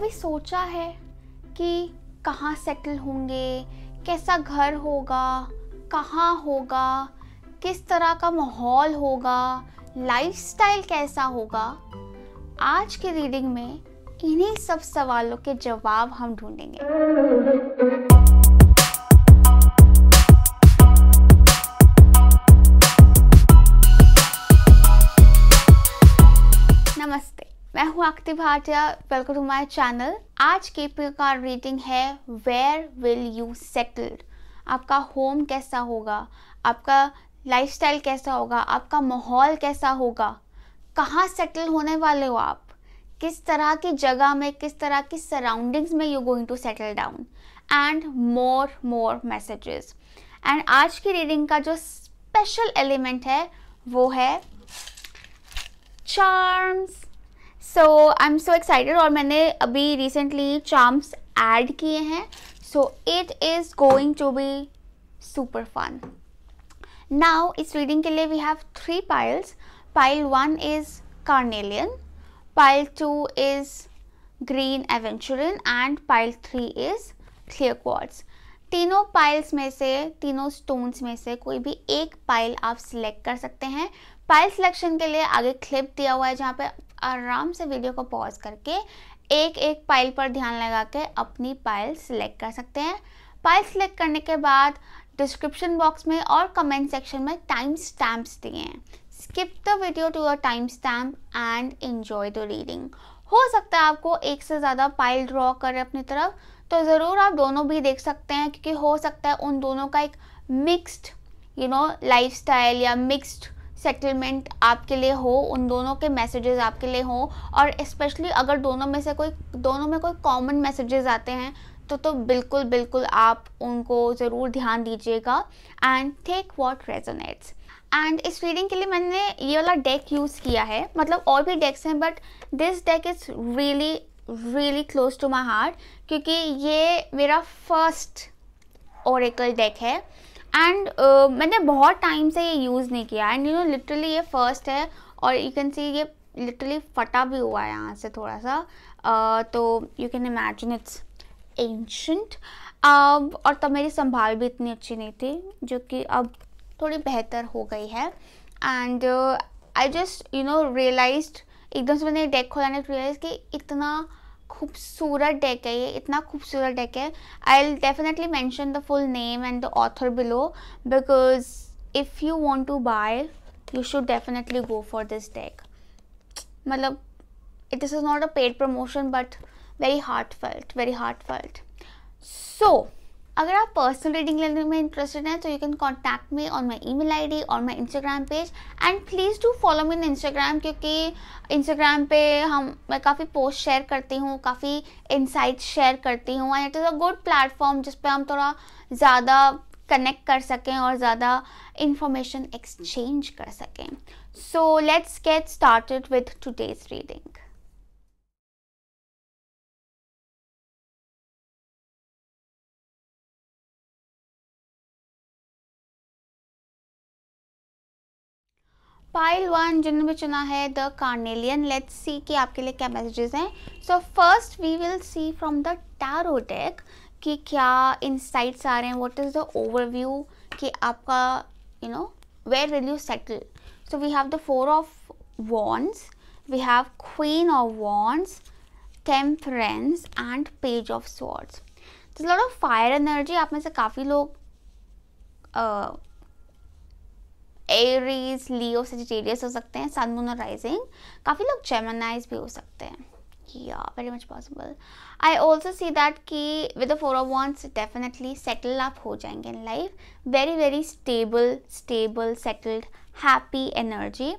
कभी सोचा है कि कहाँ सेटल होंगे कैसा घर होगा कहाँ होगा किस तरह का माहौल होगा लाइफस्टाइल कैसा होगा आज के रीडिंग में इन्हीं सब सवालों के जवाब हम ढूंढेंगे मैं हूँ Aakriti Bhatia welcome to my channel आज के का रीडिंग है वेयर विल यू सेटल आपका होम कैसा होगा आपका लाइफस्टाइल कैसा होगा आपका माहौल कैसा होगा कहाँ सेटल होने वाले हो आप किस तरह की जगह में किस तरह की सराउंडिंग्स में you going to settle down and more more messages and आज की रीडिंग का जो स्पेशल एलिमेंट है वो है charms so I am so excited और मैंने अभी रिसेंटली चार्म्स ऐड किए हैं so it is going to be super fun now इस रीडिंग के लिए we have three piles pile one is carnelian pile two is green aventurine and pile three is clear quartz तीनों piles में से तीनों stones में से कोई भी एक पाइल आप सिलेक्ट कर सकते हैं फाइल सिलेक्शन के लिए आगे क्लिप दिया हुआ है जहाँ पे आराम से वीडियो को पॉज करके एक एक पाइल पर ध्यान लगा के अपनी पाइल सिलेक्ट कर सकते हैं पाइल सिलेक्ट करने के बाद डिस्क्रिप्शन बॉक्स में और कमेंट सेक्शन में टाइम स्टैम्प्स दिए हैं skip the video to your time stamp and enjoy the reading हो सकता है आपको एक से ज़्यादा पाइल ड्रॉ करें अपनी तरफ तो ज़रूर आप दोनों भी देख सकते हैं क्योंकि हो सकता है उन दोनों का एक मिक्स्ड यू नो लाइफ या मिक्स्ड सेटलमेंट आपके लिए हो उन दोनों के मैसेजेस आपके लिए हो और स्पेशली अगर दोनों में से कोई दोनों में कोई कॉमन मैसेजेस आते हैं तो तो बिल्कुल बिल्कुल आप उनको ज़रूर ध्यान दीजिएगा and take what resonates and इस रीडिंग के लिए मैंने ये वाला डेक यूज़ किया है मतलब और भी डेक्स हैं but this deck is really really close to my heart क्योंकि ये मेरा फर्स्ट ओरेकल डेक है एंड uh, मैंने बहुत टाइम से ये यूज़ नहीं किया एंड यू नो लिटरली ये फर्स्ट है और यू कैन सी ये लिटरली फटा भी हुआ है यहाँ से थोड़ा सा uh, तो you can imagine it's ancient और तब मेरी संभाल भी इतनी अच्छी नहीं थी जो कि अब थोड़ी बेहतर हो गई है and I just you know realise एकदम से मैंने डेक खोला ने रियलाइज कि इतना खूबसूरत डेक है ये इतना खूबसूरत डेक है I will definitely mention the full name and the author below because if you want to buy you should definitely go for this deck मतलब it is not a paid promotion but very heart very very heart heartfelt so अगर आप personal reading लेने में interested हैं तो you can contact me on my email I D और my Instagram page and please do follow me in Instagram क्योंकि Instagram पे हम मैं काफ़ी पोस्ट शेयर करती हूँ काफ़ी इंसाइट शेयर करती हूँ and it is a good platform जिस पर हम थोड़ा ज़्यादा कनेक्ट कर सकें और ज़्यादा इंफॉर्मेशन एक्सचेंज कर सकें so let's get started with today's reading pile one जिन्होंने चुना है द कार्नेलियन लेट्स सी कि आपके लिए क्या मैसेजेस हैं so first we will see from the tarot deck कि क्या इंसाइट्स आ रहे हैं व्हाट इज़ द ओवरव्यू कि आपका you know where will you settle so we have the four of wands we have queen of wands temperance and page of swords lot of fire energy आप में से काफ़ी लोग uh, Aries Leo Sagittarius हो सकते हैं sun moon और rising काफ़ी लोग जेमनाइज भी हो सकते हैं या very much possible I also see that कि with the four of wands definitely settle आप हो जाएंगे in life very very stable stable settled happy energy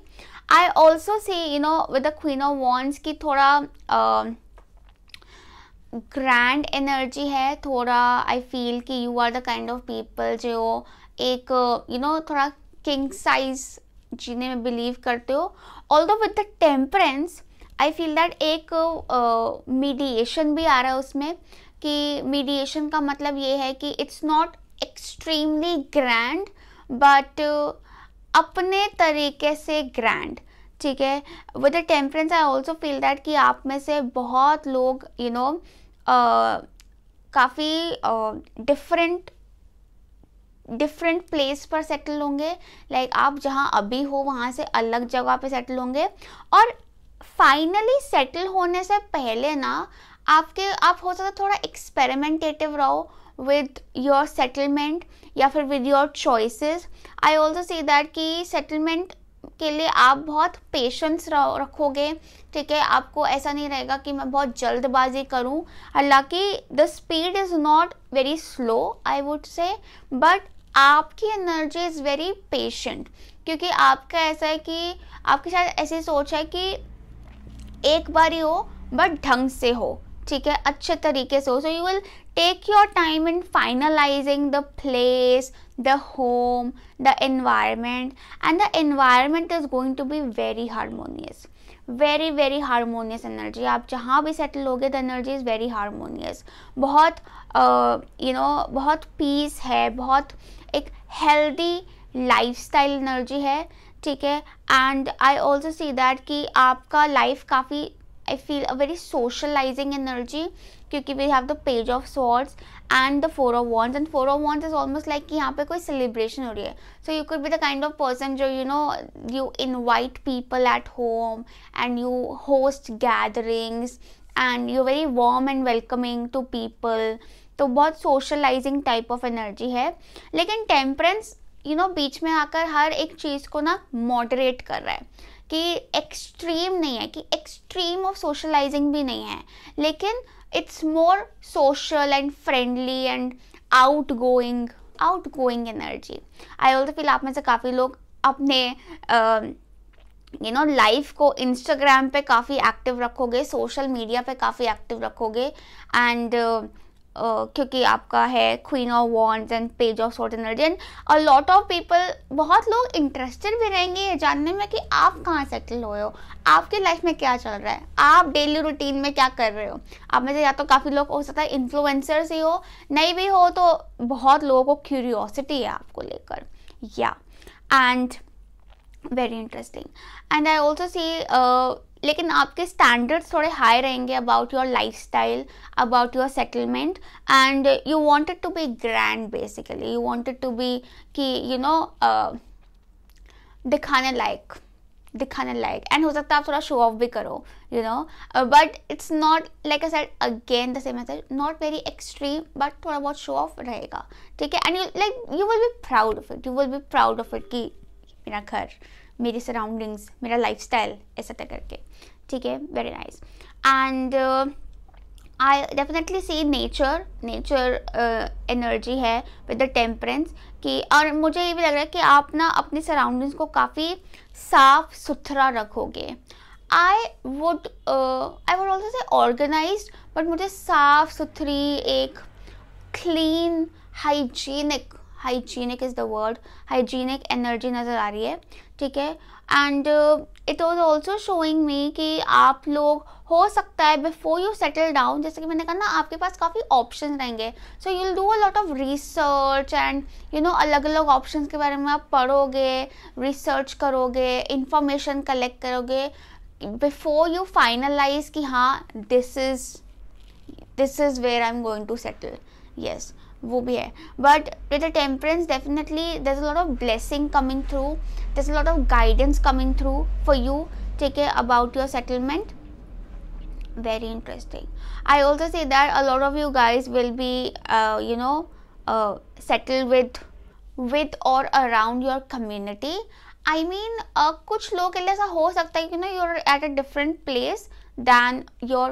I also see you know with the queen of wands की थोड़ा uh, grand energy है थोड़ा I feel कि you are the kind of people जो एक यू uh, नो know, थोड़ा king size जीने में बिलीव करते हो although with the temperance I feel that एक मीडिएशन uh, भी आ रहा है उसमें कि मीडिएशन का मतलब ये है कि it's not extremely grand but अपने तरीके से ग्रैंड ठीक है with the temperance I also feel that कि आप में से बहुत लोग you you know know, uh, काफ़ी डिफरेंट uh, डिफरेंट प्लेस पर सेटल होंगे लाइक like आप जहाँ अभी हो वहाँ से अलग जगह पे सेटल होंगे और फाइनली सेटल होने से पहले ना आपके आप हो सकता थोड़ा एक्सपेरिमेंटेटिव रहो विद योर सेटलमेंट या फिर with your choices I also see that कि सेटलमेंट के लिए आप बहुत पेशेंस रखोगे ठीक है आपको ऐसा नहीं रहेगा कि मैं बहुत जल्दबाजी करूं हालांकि the speed is not very slow I would say but आपकी एनर्जी इज़ वेरी पेशेंट क्योंकि आपका ऐसा है कि आपके साथ ऐसी सोच है कि एक बार ही हो बट ढंग से हो ठीक है अच्छे तरीके से हो so you will take your time in finalising the place the home the environment and the environment is going to be very harmonious very very harmonious energy आप जहाँ भी सेटल होगे the energy is very harmonious बहुत you know बहुत peace है बहुत एक healthy life style energy है ठीक है and I also see that कि आपका लाइफ काफ़ी I feel a very socializing energy क्योंकि we have the page of swords and the four of wands and four of wands is almost like कि यहाँ पे कोई सेलिब्रेशन हो रही है so you could be the kind of person जो you know you invite people at home and you host gatherings and you very warm and welcoming to people तो बहुत सोशलाइजिंग टाइप ऑफ एनर्जी है लेकिन temperance you know बीच में आकर हर एक चीज़ को ना मॉडरेट कर रहा है कि एक्सट्रीम नहीं है कि एक्सट्रीम ऑफ सोशलाइजिंग भी नहीं है लेकिन it's more social and friendly and outgoing outgoing energy I also feel आप में से काफ़ी लोग अपने यू नो लाइफ को इंस्टाग्राम पे काफ़ी एक्टिव रखोगे सोशल मीडिया पे काफ़ी एक्टिव रखोगे एंड क्योंकि आपका है queen of wands and page of swords energy and a lot of people बहुत लोग इंटरेस्टेड भी रहेंगे ये जानने में कि आप कहाँ सेटल हुए हो आपके लाइफ में क्या चल रहा है आप डेली रूटीन में क्या कर रहे हो आप में से या तो काफ़ी लोग हो सकता है इन्फ्लुएंसर्स ही हो नहीं भी हो तो बहुत लोगों को क्यूरियोसिटी है आपको लेकर या and very interesting and I also see लेकिन आपके स्टैंडर्ड्स थोड़े हाई रहेंगे about your lifestyle about your settlement and you wanted to be grand basically you wanted to be कि यू नो दिखाने लायक दिखाने लायक एंड हो सकता है आप थोड़ा शो ऑफ भी करो you know but it's not like I said again the same message not very extreme but थोड़ा बहुत शो ऑफ रहेगा ठीक है and you like you will be proud of it you will be proud of it कि मेरा घर मेरी surroundings मेरा लाइफ स्टाइल ऐसा करके ठीक है very nice and I definitely see nature nature energy है विद द टेम्परेंस कि और मुझे ये भी लग रहा है कि आप ना अपने सराउंडिंग्स को काफ़ी साफ सुथरा रखोगे I would I would also say organise but मुझे साफ सुथरी एक clean hygienic hygienic is the word hygienic energy नज़र आ रही है ठीक है and it was also showing me कि आप लोग हो सकता है बिफोर यू सेटल डाउन जैसे कि मैंने कहा ना आपके पास काफ़ी ऑप्शन रहेंगे so you do a lot of research and you know अलग अलग ऑप्शन के बारे में आप पढ़ोगे रिसर्च करोगे इंफॉर्मेशन कलेक्ट करोगे बिफोर यू फाइनलाइज कि हाँ this is this is where I am going to settle yes वो भी है but with the temperance definitely there is lot of blessing coming through there is lot of guidance coming through for you ठीक है about your settlement very interesting I also see that a lot of you guys will be you know settle with with और around your community I mean कुछ लोगों के लिए ऐसा हो सकता है you know you're at a different place than your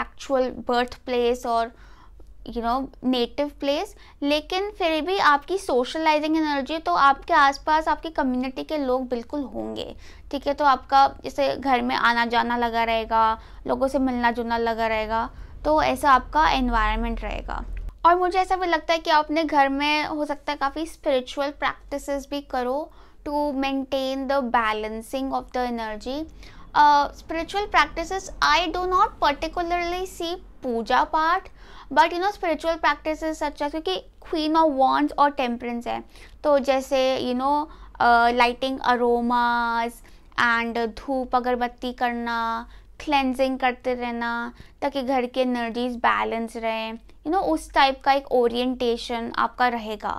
actual birth place और यू नो नेटिव प्लेस लेकिन फिर भी आपकी सोशलाइजिंग एनर्जी तो आपके आसपास आपकी कम्युनिटी के लोग बिल्कुल होंगे ठीक है तो आपका जैसे घर में आना जाना लगा रहेगा लोगों से मिलना जुलना लगा रहेगा तो ऐसा आपका एनवायरनमेंट रहेगा और मुझे ऐसा भी लगता है कि आप अपने घर में हो सकता है काफ़ी स्पिरिचुअल प्रैक्टिस भी करो to maintain the balancing of the energy spiritual practice I do not particularly see पूजा पाठ but you know spiritual practice such क्योंकि क्वीन ऑफ वॉन्स और टेम्परेंस है तो जैसे you know lighting aromas and धूप अगरबत्ती करना क्लेंजिंग करते रहना ताकि घर के एनर्जीज बैलेंस रहे यू नो उस टाइप का एक ओरिएंटेशन आपका रहेगा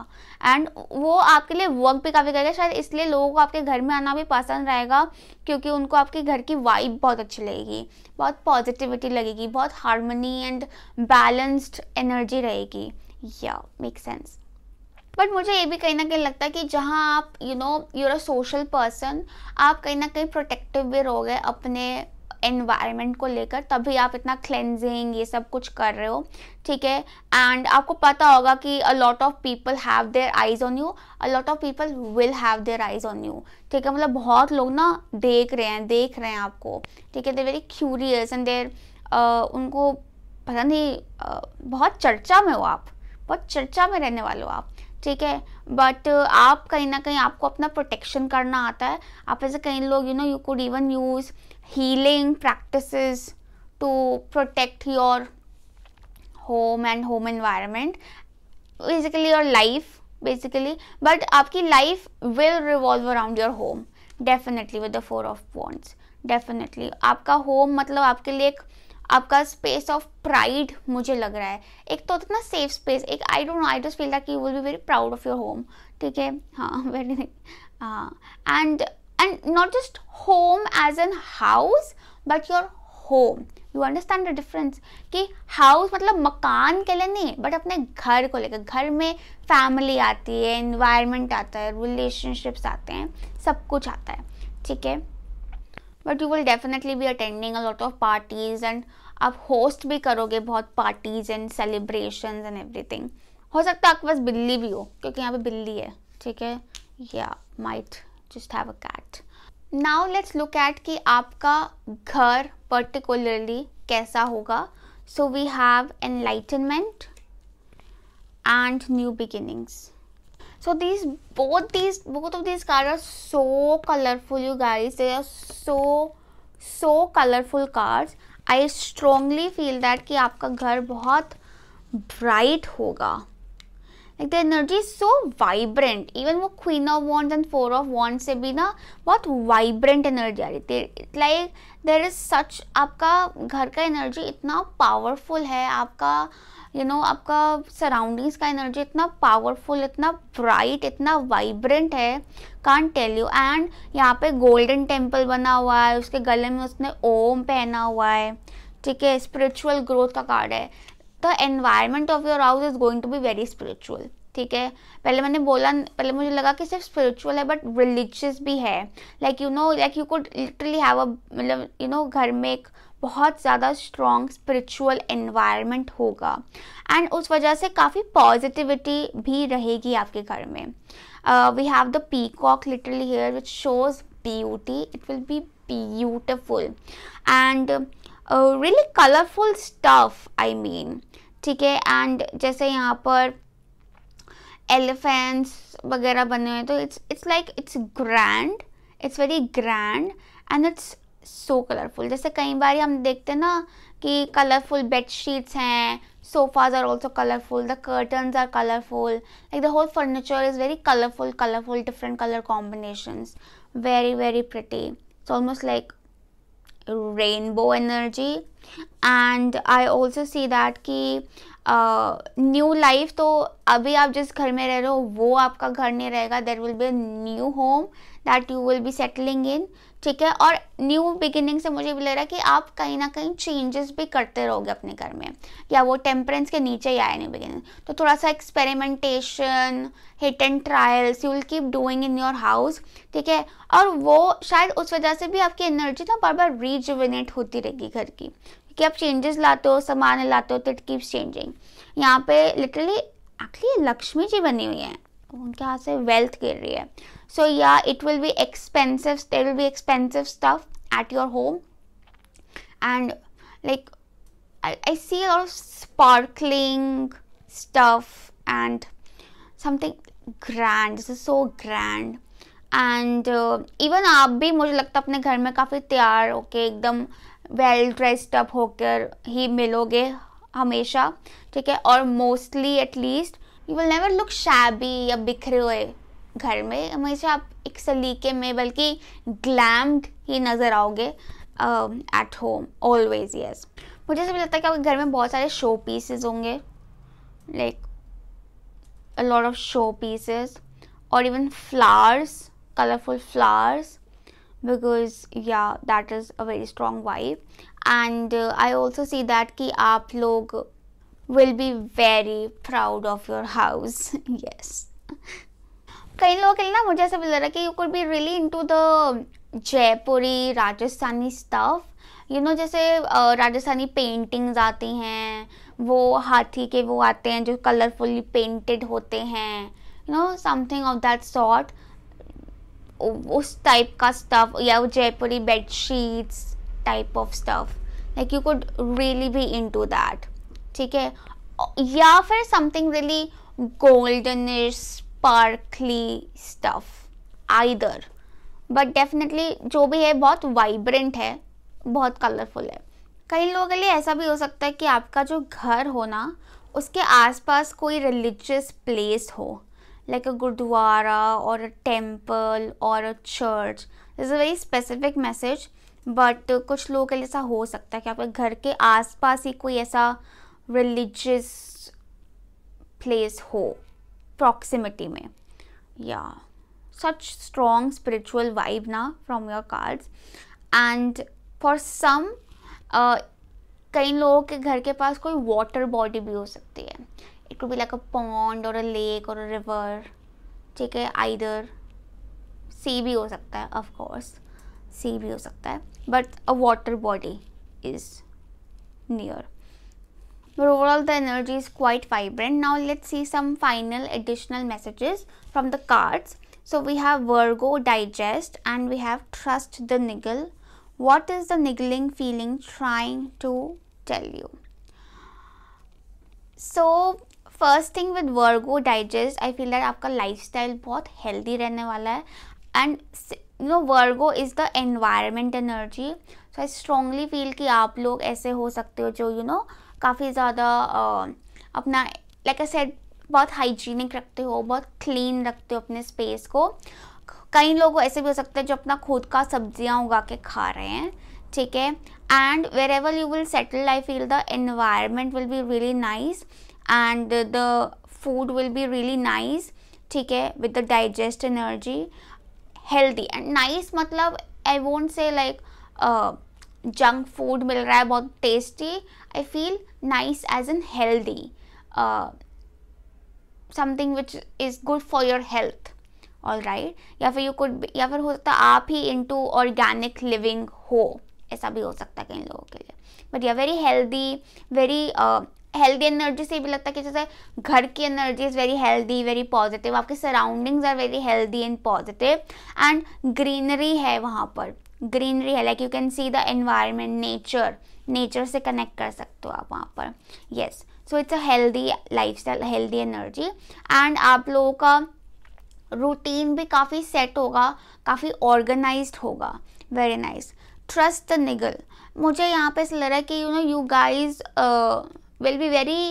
एंड वो आपके लिए वर्क भी काफ़ी करेगा शायद इसलिए लोगों को आपके घर में आना भी पसंद रहेगा क्योंकि उनको आपके घर की वाइब बहुत अच्छी लगेगी बहुत पॉजिटिविटी लगेगी बहुत हारमोनी एंड बैलेंस्ड एनर्जी रहेगी या मेक सेंस बट मुझे ये भी कहीं ना कहीं लगता है कि जहाँ आप you know you're a social person आप कहीं ना कहीं प्रोटेक्टिव भी रहोगे अपने एनवायरनमेंट को लेकर तभी आप इतना क्लेंजिंग ये सब कुछ कर रहे हो ठीक है एंड आपको पता होगा कि a lot of people have their eyes on you a lot of people will have their eyes on you ठीक है मतलब बहुत लोग ना देख रहे हैं देख रहे हैं आपको ठीक है there very curious and there उनको पता नहीं uh, बहुत चर्चा में हो आप बहुत चर्चा में रहने वाले हो आप ठीक है बट आप कहीं ना कहीं आपको अपना प्रोटेक्शन करना आता है आप ऐसे कई लोग you know you could even use healing practices to protect your home and home environment basically your life basically but aapki life will revolve around your home definitely with the four of wands definitely आपका home मतलब आपके लिए एक आपका space of pride मुझे लग रहा है एक तो इतना सेफ स्पेस एक I don't know I don't feel that you will be very proud of your home ठीक है हाँ वेरी हाँ and and not just home as in house but your home you understand the difference कि house मतलब मकान के लिए नहीं बट अपने घर को लेकर घर में फैमिली आती है इन्वायरमेंट आता है रिलेशनशिप्स आते हैं सब कुछ आता है ठीक है but you will definitely be attending a lot of parties and आप होस्ट भी करोगे बहुत parties and celebration and everything हो सकता है आपके पास बिल्ली भी हो क्योंकि यहाँ पे बिल्ली है ठीक है या might just have a cat now let's look at कि आपका घर particularly कैसा होगा so we have enlightenment and new beginnings so these both these both of these cards are so colorful you guys they are so so colorful cards i strongly feel that कि आपका घर बहुत bright होगा like the energy is so vibrant even वो queen of wands and four of wands से भी ना बहुत वाइब्रेंट एनर्जी आ रही थी लाइक देर इज सच आपका घर का एनर्जी इतना पावरफुल है आपका यू you नो know, आपका सराउंडिंग्स का एनर्जी इतना पावरफुल इतना ब्राइट इतना वाइब्रेंट है कान टेल यू एंड यहाँ पे गोल्डन टेम्पल बना हुआ है उसके गले में उसने ओम पहना हुआ है ठीक है स्पिरिचुअल ग्रोथ का कार्ड है the environment of your house is going to be very spiritual ठीक है पहले मैंने बोला पहले मुझे लगा कि सिर्फ स्पिरिचुअल है बट रिलीजियस भी है like you know like you could literally have a मतलब यू नो घर में एक बहुत ज़्यादा स्ट्रॉन्ग स्पिरिचुअल एनवायरनमेंट होगा एंड उस वजह से काफ़ी पॉजिटिविटी भी रहेगी आपके घर में we have the peacock literally here which shows beauty it will be beautiful and really colourful stuff I mean ठीक है एंड जैसे यहाँ पर एलिफेंट्स वगैरह बने हुए तो it's it's like it's grand it's very grand and it's so colourful जैसे कई बार हम देखते हैं ना कि कलरफुल बेड शीट्स हैं sofas are also colourful the curtain are colourful like the whole furniture is very colourful colourful different colour combination very very pretty it's almost like rainbow energy and I also see that कि new uh, life तो अभी आप जिस घर में रह रहे हो वो आपका घर नहीं रहेगा there will be new home that you will be settling in ठीक है और न्यू बिगिनिंग से मुझे भी लग रहा है कि आप कहीं ना कहीं चेंजेस भी करते रहोगे अपने घर में या वो टेम्परेंस के नीचे ही आए न्यू बिगिनिंग तो थोड़ा सा experimentation hit and trials you will keep doing in your house ठीक है और वो शायद उस वजह से भी आपकी एनर्जी ना बार बार रिजुविनेट होती रहेगी घर की क्योंकि आप चेंजेस लाते हो सामान लाते हो तो इट कीप्स चेंजिंग यहाँ पे लिटरली एक्चुअली लक्ष्मी जी बनी हुई है उनके हाथ से वेल्थ गिर रही है so yeah it will be expensive there will be expensive stuff at your home and like I, see a lot of sparkling stuff and something grand this is so grand and uh, even aap bhi mujhe lagta apne ghar mein kafi tayar okay ekdam well dressed up hokar hi miloge hamesha theek hai aur mostly at least you will never look shabby ya bikhre hue घर में हमेशा आप एक सलीके में बल्कि ग्लैम्ड ही नज़र आओगे एट होम ऑलवेज यस मुझे सब लगता है कि आपके घर में बहुत सारे शो पीसेज होंगे like a lot of show pieces और even flowers colourful flowers because yeah that is a very strong vibe and I also see that कि आप लोग will be very proud of your house yes कई लोगों के लिए ना मुझे ऐसा मिल रहा है कि you could be really into the Jaipuri Rajasthani stuff you know जैसे राजस्थानी पेंटिंग्स आती हैं वो हाथी के वो आते हैं जो कलरफुली पेंटेड होते हैं you know something of that sort उस टाइप का स्टफ या वो Jaipuri bed sheets type of stuff like you could really be into that ठीक है या फिर something really goldenish sparkly stuff either but definitely जो भी है बहुत वाइब्रेंट है बहुत कलरफुल है कई लोगों के लिए ऐसा भी हो सकता है कि आपका जो घर हो ना उसके आसपास कोई रिलीजियस प्लेस हो लाइक अ गुरुद्वारा और अ टेम्पल और a church is a very specific message but कुछ लोगों के लिए ऐसा हो सकता है कि आपके घर के आसपास ही कोई ऐसा रिलीजियस प्लेस हो प्रॉक्सिमिटी में या सच स्ट्रॉन्ग स्परिचुअल वाइव ना from your cards and for some कई लोगों के घर के पास कोई वाटर बॉडी भी हो सकती है it would be like a pond और अ लेक और अ रिवर ठीक है आइदर सी भी हो सकता है ऑफ कोर्स सी भी हो सकता है but a water body is near but overall the energy is quite vibrant. Now let's see some final additional messages from the cards. So we have Virgo digest and we have trust the niggle. What is the niggling feeling trying to tell you? So first thing with virgo digest i feel that aapka lifestyle bahut healthy rehne wala hai and and you know Virgo is the environment energy so I strongly feel कि आप लोग ऐसे हो सकते हो जो you you know know, काफ़ी ज़्यादा अपना लाइक आई सेड बहुत हाइजीनिक रखते हो बहुत क्लीन रखते हो अपने स्पेस को कई लोग ऐसे भी हो सकते हैं जो अपना खुद का सब्जियां उगा के खा रहे हैं ठीक है and wherever you will settle I feel the environment will be really nice and the food will be really nice ठीक है with the digest energy healthy and nice मतलब I won't say like junk food मिल रहा है बहुत tasty I feel nice as in healthy, uh, something which is good for your health. All right या फिर you could या फिर हो सकता है आप ही टू ऑर्गेनिक लिविंग हो ऐसा भी हो सकता है कई लोगों के लिए but yeah very healthy very healthy energy से भी लगता है कि जैसे घर की energy is very healthy very positive आपके surroundings are very healthy and positive and greenery है वहाँ पर ग्रीनरी है like you can see the environment nature nature से कनेक्ट कर सकते हो आप वहाँ पर yes so it's a healthy lifestyle healthy energy and आप लोगों का रूटीन भी काफ़ी सेट होगा काफ़ी ऑर्गेनाइज होगा वेरी नाइस ट्रस्ट द निगल मुझे यहाँ पे ऐसा लग रहा है कि you know you guys will be very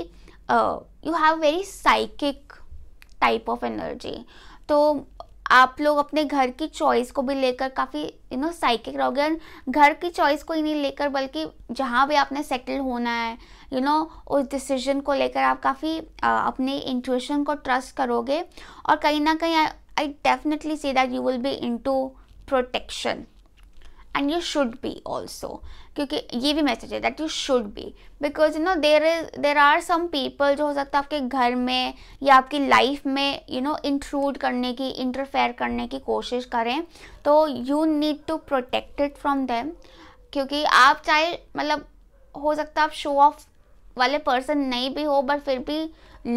you have very psychic type of energy तो आप लोग अपने घर की चॉइस को भी लेकर काफ़ी यू नो साइकिक रहोगे और घर की चॉइस को ही नहीं लेकर बल्कि जहाँ भी आपने सेटल होना है यू you नो know, उस डिसीजन को लेकर आप काफ़ी अपने इंट्यूशन को ट्रस्ट करोगे और कहीं ना कहीं I definitely see that you will be into protection and you should be also क्योंकि ये भी मैसेज है that you should be because you know there is there are some people जो हो सकता है आपके घर में या आपकी लाइफ में यू नो इंट्रूड करने की इंटरफेयर करने की कोशिश करें तो you need to protected from them क्योंकि आप चाहे मतलब हो सकता है आप शो ऑफ वाले पर्सन नहीं भी हो बट फिर भी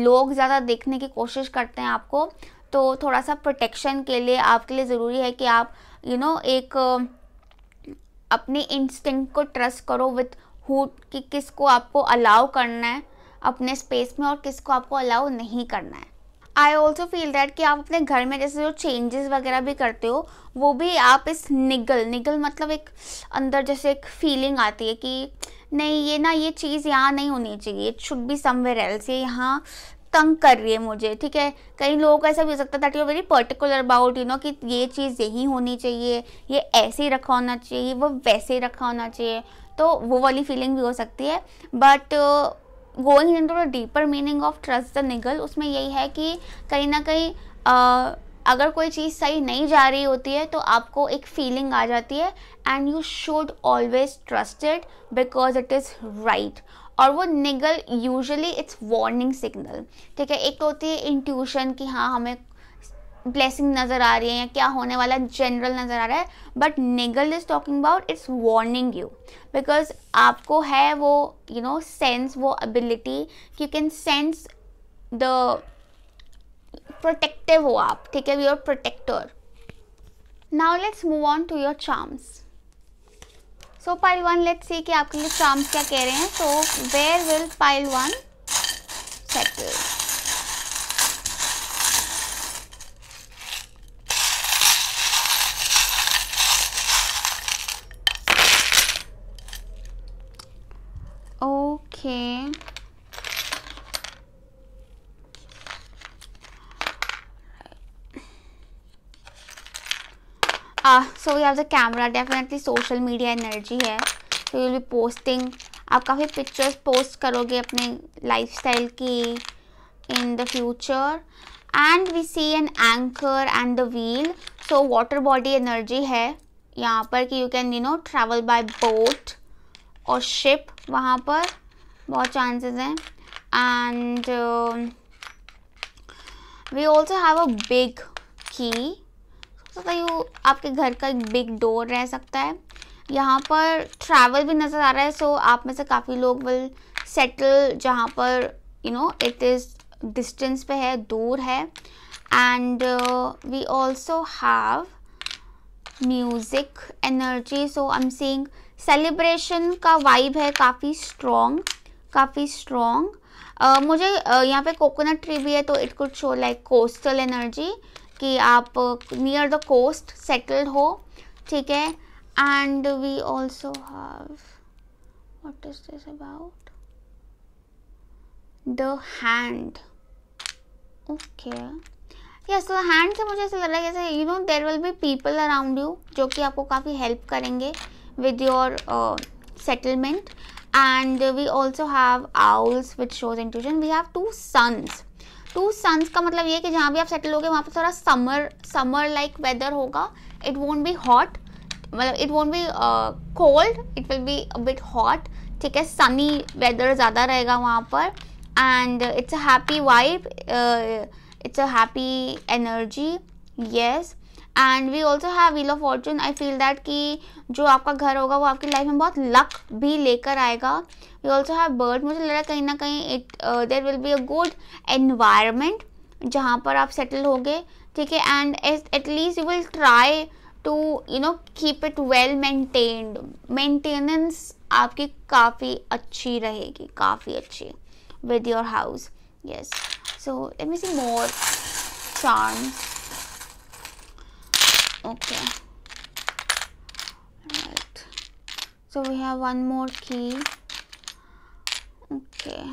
लोग ज़्यादा देखने की कोशिश करते हैं आपको तो थोड़ा सा प्रोटेक्शन के लिए आपके लिए ज़रूरी है कि आप यू you नो know, एक अपने इंस्टिंक्ट को ट्रस्ट करो विथ हु कि किसको आपको अलाउ करना है अपने स्पेस में और किसको आपको अलाउ नहीं करना है आई ऑल्सो फील दैट कि आप अपने घर में जैसे जो चेंजेस वगैरह भी करते हो वो भी आप इस निगल निगल मतलब एक अंदर जैसे एक फीलिंग आती है कि नहीं ये ना ये चीज़ यहाँ नहीं होनी चाहिए it should be somewhere else ये यहाँ तंग कर रही है मुझे ठीक है कई लोगों का ऐसा भी हो सकता है that you very particular about you know कि ये चीज़ यही होनी चाहिए ये ऐसे ही रखा होना चाहिए वो वैसे ही रखा होना चाहिए तो वो वाली फीलिंग भी हो सकती है but going into the deeper meaning of trust the niggle उसमें यही है कि कहीं ना कहीं uh, अगर कोई चीज़ सही नहीं जा रही होती है तो आपको एक फीलिंग आ जाती है and you should always trust because it is right और वो निगल यूजुअली इट्स वार्निंग सिग्नल ठीक है एक तो होती है इंट्यूशन कि हाँ हमें ब्लेसिंग नज़र आ रही है या क्या होने वाला जनरल नज़र आ रहा है but niggle is talking about its warning you because आपको है वो यू नो सेंस वो एबिलिटी कि you can sense the protective हो आप ठीक है we are protector now let's move on to your charms so pile one let see कि आपके लिए टर्म्स क्या कह रहे हैं so where will pile one settle Okay. So ah, so have the camera definitely social media energy है so so you'll be posting आप काफ़ी पिक्चर्स पोस्ट करोगे अपने लाइफ स्टाइल की in the future and we see an anchor and the wheel so water body energy है यहाँ पर कि you can you know travel by boat और शिप वहाँ पर बहुत चांसेस हैं and we also have a big key तो भाई वो आपके घर का एक बिग डोर रह सकता है यहाँ पर ट्रैवल भी नज़र आ रहा है सो आप में से काफ़ी लोग विल सेटल जहाँ पर you know it is distance पे है दूर है and we also have music energy so I am seeing celebration का वाइब है काफ़ी स्ट्रॉन्ग काफ़ी स्ट्रॉन्ग मुझे uh, यहाँ पे कोकोनट ट्री भी है तो it could show like coastal energy कि आप नियर द कोस्ट सेटल्ड हो ठीक है and we also have what is this about the hand okay yes तो हैंड से मुझे ऐसा लग रहा है जैसे you know there will be people around you जो कि आपको काफ़ी हेल्प करेंगे with your settlement and we also have owls with shows intuition we have two suns to sons का मतलब ये कि जहाँ भी आप सेटल होगे वहाँ पर थोड़ा समर समर लाइक वेदर होगा इट वोंट बी हॉट मतलब it won't be cold it will be bit hot ठीक है सनी वेदर ज़्यादा रहेगा वहाँ पर and it's a happy vibe it's a happy energy yes and we also have wheel of fortune I feel that कि जो आपका घर होगा वो आपकी लाइफ में बहुत लक भी लेकर आएगा वी ऑल्सो हैव बर्ड मुझे लग रहा है कहीं ना कहीं it there will be a good environment जहाँ पर आप सेटल हो गए ठीक है and at least you will try to you know keep it well maintained maintenance आपकी काफ़ी अच्छी रहेगी काफ़ी अच्छी with your house yes so it me see more charms okay right so we have one more key okay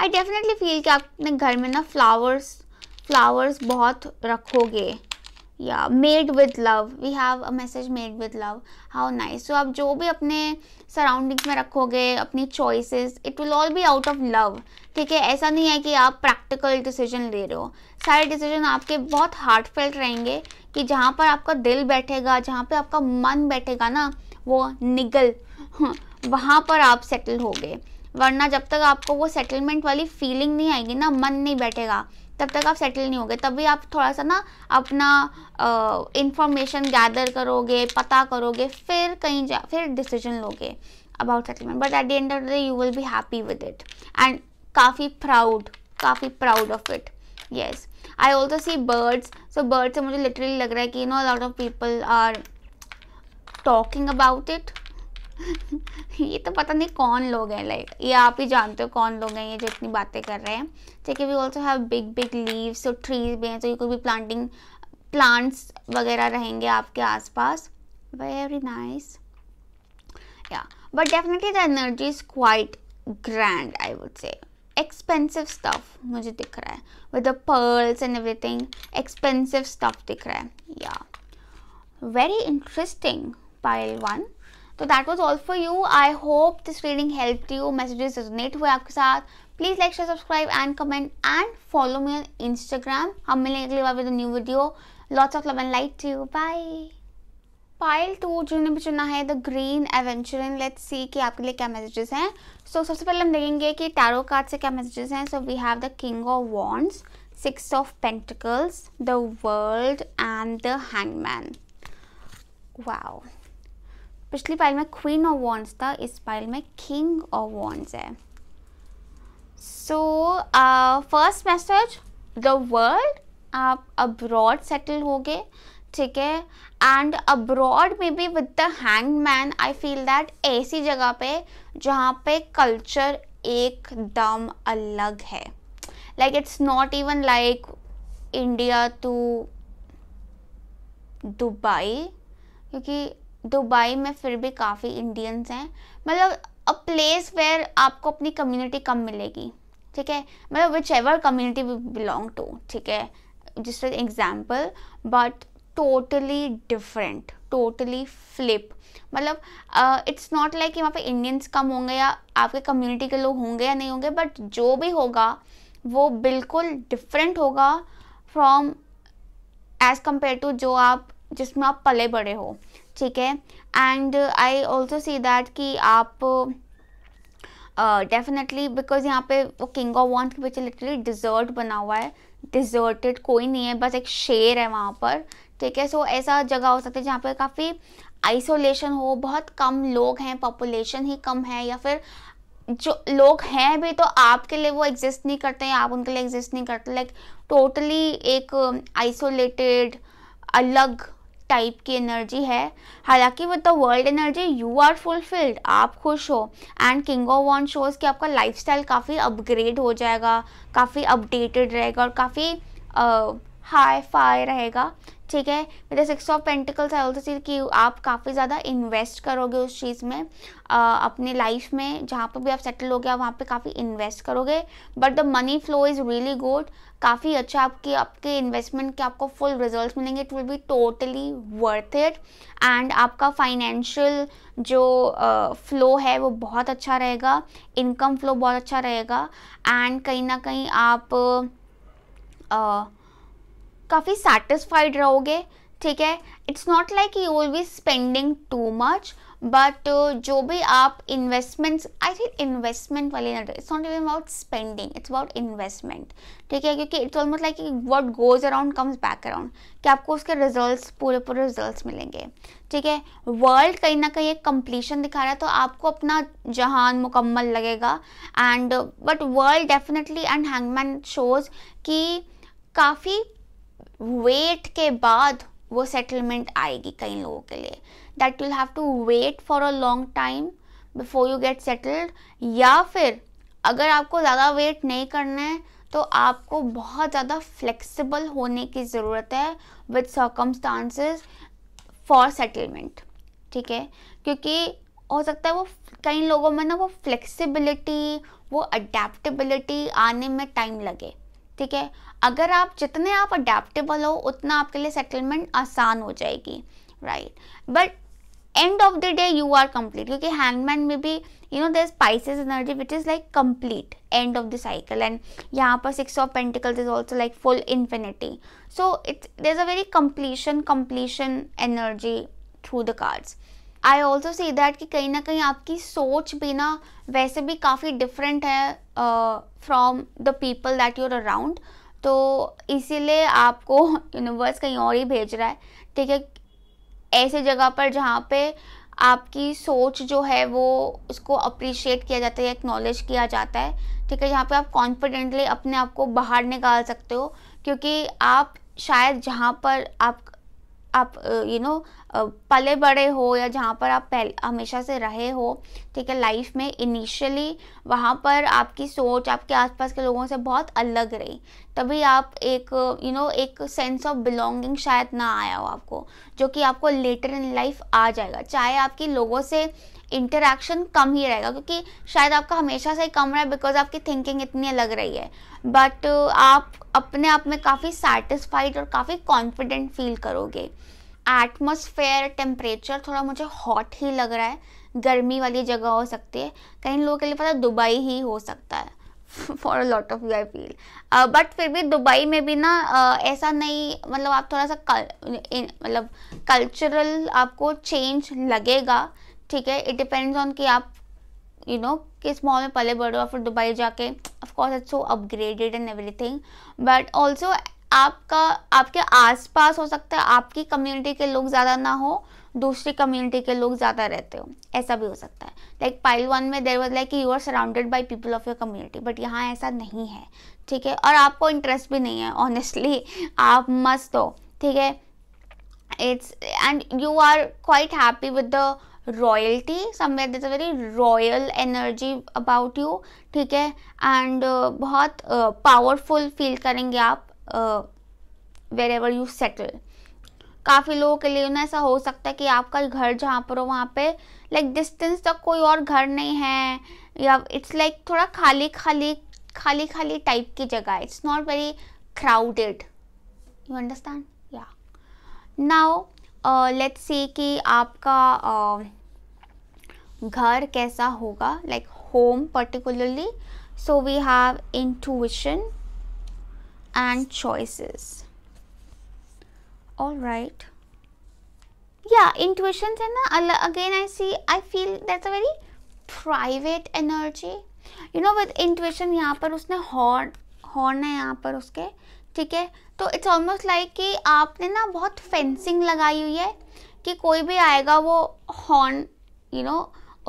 I definitely feel कि आप अपने घर में ना फ्लावर्स फ्लावर्स बहुत रखोगे yeah made with love we have a message made with love how nice so आप जो भी अपने सराउंडिंग्स में रखोगे अपनी choices it will all be out of love ठीक है ऐसा नहीं है कि आप प्रैक्टिकल डिसीजन ले रहे हो सारे डिसीजन आपके बहुत हार्ट फेल्ट रहेंगे कि जहाँ पर आपका दिल बैठेगा जहाँ पे आपका मन बैठेगा ना वो निगल वहाँ पर आप सेटल हो गए वरना जब तक आपको वो सेटलमेंट वाली फीलिंग नहीं आएगी ना मन नहीं बैठेगा तब तक आप सेटल नहीं होगे तभी आप थोड़ा सा ना अपना इंफॉर्मेशन गैदर करोगे पता करोगे फिर कहीं जा फिर डिसीजन लोगे about settlement but at the end of the you will be happy with it and काफ़ी प्राउड काफ़ी proud of it yes I also see birds so birds से मुझे लिटरली लग रहा है कि you know lot of people are talking about it ये तो पता नहीं कौन लोग हैं लाइक ये आप ही जानते हो कौन लोग हैं ये जो इतनी बातें कर रहे हैं ठीक है we also have big big leaves और ट्रीज भी हैं तो कोई भी प्लांटिंग प्लांट्स वगैरह रहेंगे आपके आसपास वेरी नाइस या but definitely the energy is quite grand I would say expensive stuff मुझे दिख रहा है with the pearls and everything expensive stuff दिख रहा है या वेरी इंटरेस्टिंग पाइल वन तो that was all for you I hope this reading help you messages resonate हुए आपके साथ please like share subscribe and comment and follow me on Instagram हम मिलेंगे अगली बार with new video lots of love and like to you bye pile two जिन्होंने भी चुना है the green adventure in let's see कि आपके लिए क्या मैसेजेस हैं सो so, सबसे पहले हम देखेंगे कि टैरो कार्ड से क्या मैसेजेस हैं so we have the king of wands six of pentacles the world and the hangman wow पिछली पाइल में क्वीन ऑफ वॉन्स था इस पाइल में किंग ऑफ वॉन्स है so first message the world आप अब्रॉड सेटल हो गए ठीक है एंड अब्रॉड में भी with the hangman I feel that ऐसी जगह पे जहाँ पे कल्चर एकदम अलग है like it's not even like India to Dubai क्योंकि दुबई में फिर भी काफ़ी इंडियंस हैं मतलब अ प्लेस वेयर आपको अपनी कम्युनिटी कम मिलेगी ठीक है मतलब whichever community we belong to ठीक है just an example but totally different totally flip मतलब इट्स नॉट लाइक कि वहाँ पे इंडियंस कम होंगे या आपके कम्युनिटी के लोग होंगे या नहीं होंगे बट जो भी होगा वो बिल्कुल डिफरेंट होगा फ्रॉम एज़ कम्पेयर टू जो आप जिसमें आप पले बड़े हो ठीक है and I also see that कि आप डेफिनेटली बिकॉज यहाँ पे वो किंग ऑफ वॉन्ट के पीछे लिटरली डिजर्ट बना हुआ है डिजर्टेड कोई नहीं है बस एक शेर है वहाँ पर ठीक है सो ऐसा जगह हो सकता है जहाँ पर काफ़ी आइसोलेशन हो बहुत कम लोग हैं पॉपुलेशन ही कम है या फिर जो लोग हैं भी तो आपके लिए वो एग्जिस्ट नहीं करते हैं आप उनके लिए एग्जिस्ट नहीं करते लाइक टोटली एक आइसोलेटेड अलग टाइप की एनर्जी है हालांकि with the world energy you are fulfilled आप खुश हो and king of wands shows कि आपका लाइफस्टाइल काफ़ी अपग्रेड हो जाएगा काफ़ी अपडेटेड रहेगा और काफ़ी हाई फाई रहेगा ठीक है with six of pentacles I also see कि आप काफ़ी ज़्यादा इन्वेस्ट करोगे उस चीज़ में आ, अपने लाइफ में जहाँ पर भी आप सेटल हो गया वहाँ पे काफ़ी इन्वेस्ट करोगे but the money flow is really good काफ़ी अच्छा आपके आपके इन्वेस्टमेंट के आपको फुल रिजल्ट मिलेंगे it will be totally worth it and आपका फाइनेंशियल जो फ्लो uh, है वो बहुत अच्छा रहेगा इनकम फ्लो बहुत अच्छा रहेगा एंड कहीं ना कहीं आप uh, काफ़ी सेटिस्फाइड रहोगे ठीक है it's not like you will be spending too much but जो भी आप इन्वेस्टमेंट्स आई थिंक इन्वेस्टमेंट वाले it's not even about spending it's about investment ठीक है क्योंकि it's almost like what goes around comes back around कि आपको उसके रिजल्ट पूरे पूरे रिजल्ट मिलेंगे ठीक है वर्ल्ड कहीं ना कहीं एक कंप्लीशन दिखा रहा है तो आपको अपना जहान मुकम्मल लगेगा and but world definitely and hangman shows कि काफ़ी वेट के बाद वो सेटलमेंट आएगी कई लोगों के लिए that will have to wait for a long time before you get settled या फिर अगर आपको ज़्यादा वेट नहीं करना है तो आपको बहुत ज़्यादा फ्लेक्सिबल होने की ज़रूरत है विद सर्कमस्टांसिस फॉर सेटलमेंट ठीक है क्योंकि हो सकता है वो कई लोगों में ना वो फ्लेक्सिबिलिटी वो अडेप्टबिलिटी आने में टाइम लगे ठीक है अगर आप जितने आप अडेप्टेबल हो उतना आपके लिए सेटलमेंट आसान हो जाएगी right but end of the day you are complete क्योंकि हैंगमैन में भी you know there spices energy which is like complete end of the cycle and यहाँ पर six of pentacles is also like full infinity so it's there is a very completion completion energy through the cards I also see that कि कहीं ना कहीं आपकी सोच भी ना वैसे भी काफ़ी डिफरेंट है from the people that you're around तो इसीलिए आपको यूनिवर्स कहीं और ही भेज रहा है ठीक है ऐसे जगह पर जहाँ पे आपकी सोच जो है वो उसको अप्रिशिएट किया जाता है एक्नॉलेज किया जाता है ठीक है यहाँ पे आप कॉन्फिडेंटली अपने आप को बाहर निकाल सकते हो क्योंकि आप शायद जहाँ पर आप आप यू नो पले बड़े हो या जहाँ पर आप पहले हमेशा से रहे हो ठीक है लाइफ में इनिशियली वहाँ पर आपकी सोच आपके आसपास के लोगों से बहुत अलग रही तभी आप एक यू you नो know, एक सेंस ऑफ बिलोंगिंग शायद ना आया हो आपको जो कि आपको लेटर इन लाइफ आ जाएगा चाहे आपकी लोगों से इंटरेक्शन कम ही रहेगा क्योंकि शायद आपका हमेशा से ही कम रहा है बिकॉज आपकी थिंकिंग इतनी अलग रही है बट आप अपने आप में काफ़ी सेटिस्फाइड और काफ़ी कॉन्फिडेंट फील करोगे एटमोसफेयर टेम्परेचर थोड़ा मुझे हॉट ही लग रहा है गर्मी वाली जगह हो सकती है कहीं लोगों के लिए पता दुबई ही हो सकता है for lot of you I feel but फिर भी दुबई में भी ना uh, ऐसा नहीं मतलब आप थोड़ा सा मतलब कल्चरल आपको चेंज लगेगा ठीक है इट डिपेंड्स ऑन कि आप यू नो किस मॉल में पले बढ़ो या फिर दुबई जाके of course it's so upgraded and everything but also आपका आपके आसपास हो सकता है आपकी कम्युनिटी के लोग ज़्यादा ना हो दूसरी कम्युनिटी के लोग ज़्यादा रहते हो ऐसा भी हो सकता है लाइक पाइल वन में there was like you are surrounded by people of your community but यहाँ ऐसा नहीं है ठीक है और आपको इंटरेस्ट भी नहीं है ऑनेस्टली आप मस्त हो ठीक है it's and you are quite happy with the royalty somewhere it a very royal energy about you ठीक है एंड uh, बहुत पावरफुल uh, फील करेंगे आप वेर एवर यू सेटल काफ़ी लोगों के लिए ना ऐसा हो सकता है कि आपका घर जहाँ पर हो वहाँ पे लाइक डिस्टेंस तक कोई और घर नहीं है या इट्स लाइक थोड़ा खाली खाली खाली खाली टाइप की जगह है it's not very crowded you understand या नाउ लेट्स सी कि आपका uh, घर कैसा होगा like home particularly so we have intuition and choices. All right. Yeah, intuitions and again I see I feel that's a very private energy. You know with intuition yahan par usne horn horn hai yahan par uske theek hai to it's almost like ki aapne na bahut fencing lagayi hui hai ki koi bhi aayega wo horn you know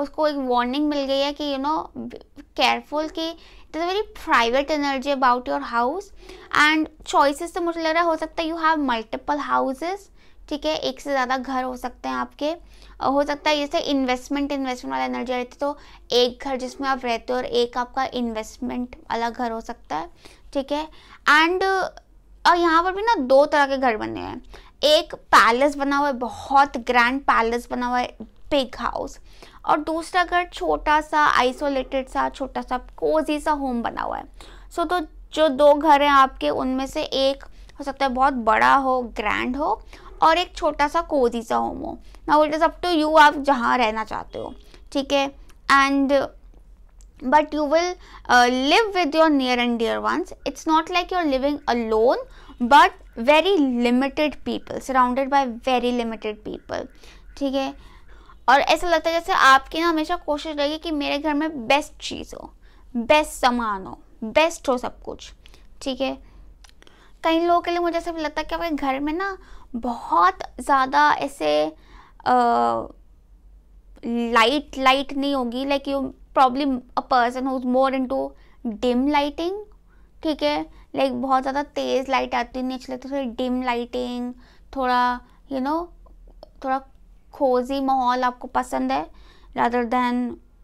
उसको एक warning मिल गई है कि you know careful कि it is very private energy about your house and choices तो मुझे लग रहा है हो सकता है यू हैव मल्टीपल हाउसेस ठीक है एक से ज़्यादा घर हो सकते हैं आपके हो सकता है जैसे इन्वेस्टमेंट इन्वेस्टमेंट वाला एनर्जी रहती है तो एक घर जिसमें आप रहते हो और एक आपका इन्वेस्टमेंट वाला घर हो सकता है ठीक है एंड और यहाँ पर भी ना दो तरह के घर बने हुए हैं एक पैलेस बना हुआ है बहुत ग्रैंड पैलेस बना हुआ है बिग हाउस और दूसरा घर छोटा सा आइसोलेटेड सा छोटा सा कोजी सा होम बना हुआ है सो तो जो दो घर हैं आपके उनमें से एक हो सकता है बहुत बड़ा हो ग्रैंड हो और एक छोटा सा कोजी सा होम हो ना it is up to you आप जहाँ रहना चाहते हो ठीक है and but you will live with your near and dear ones it's not like you living alone but very limited people surrounded by very limited people ठीक है और ऐसा लगता है जैसे आपकी ना हमेशा कोशिश रहेगी कि मेरे घर में बेस्ट चीज़ हो बेस्ट सामान हो बेस्ट हो सब कुछ ठीक है कई लोगों के लिए मुझे ऐसा भी लगता है कि आपके घर में ना बहुत ज़्यादा ऐसे लाइट लाइट नहीं होगी like you problem a person who more into dim lighting ठीक है लाइक बहुत ज़्यादा तेज़ लाइट आती नहीं अच्छी लगती थोड़ी डिम लाइटिंग थोड़ा यू you नो know, थोड़ा कोजी माहौल आपको पसंद है rather than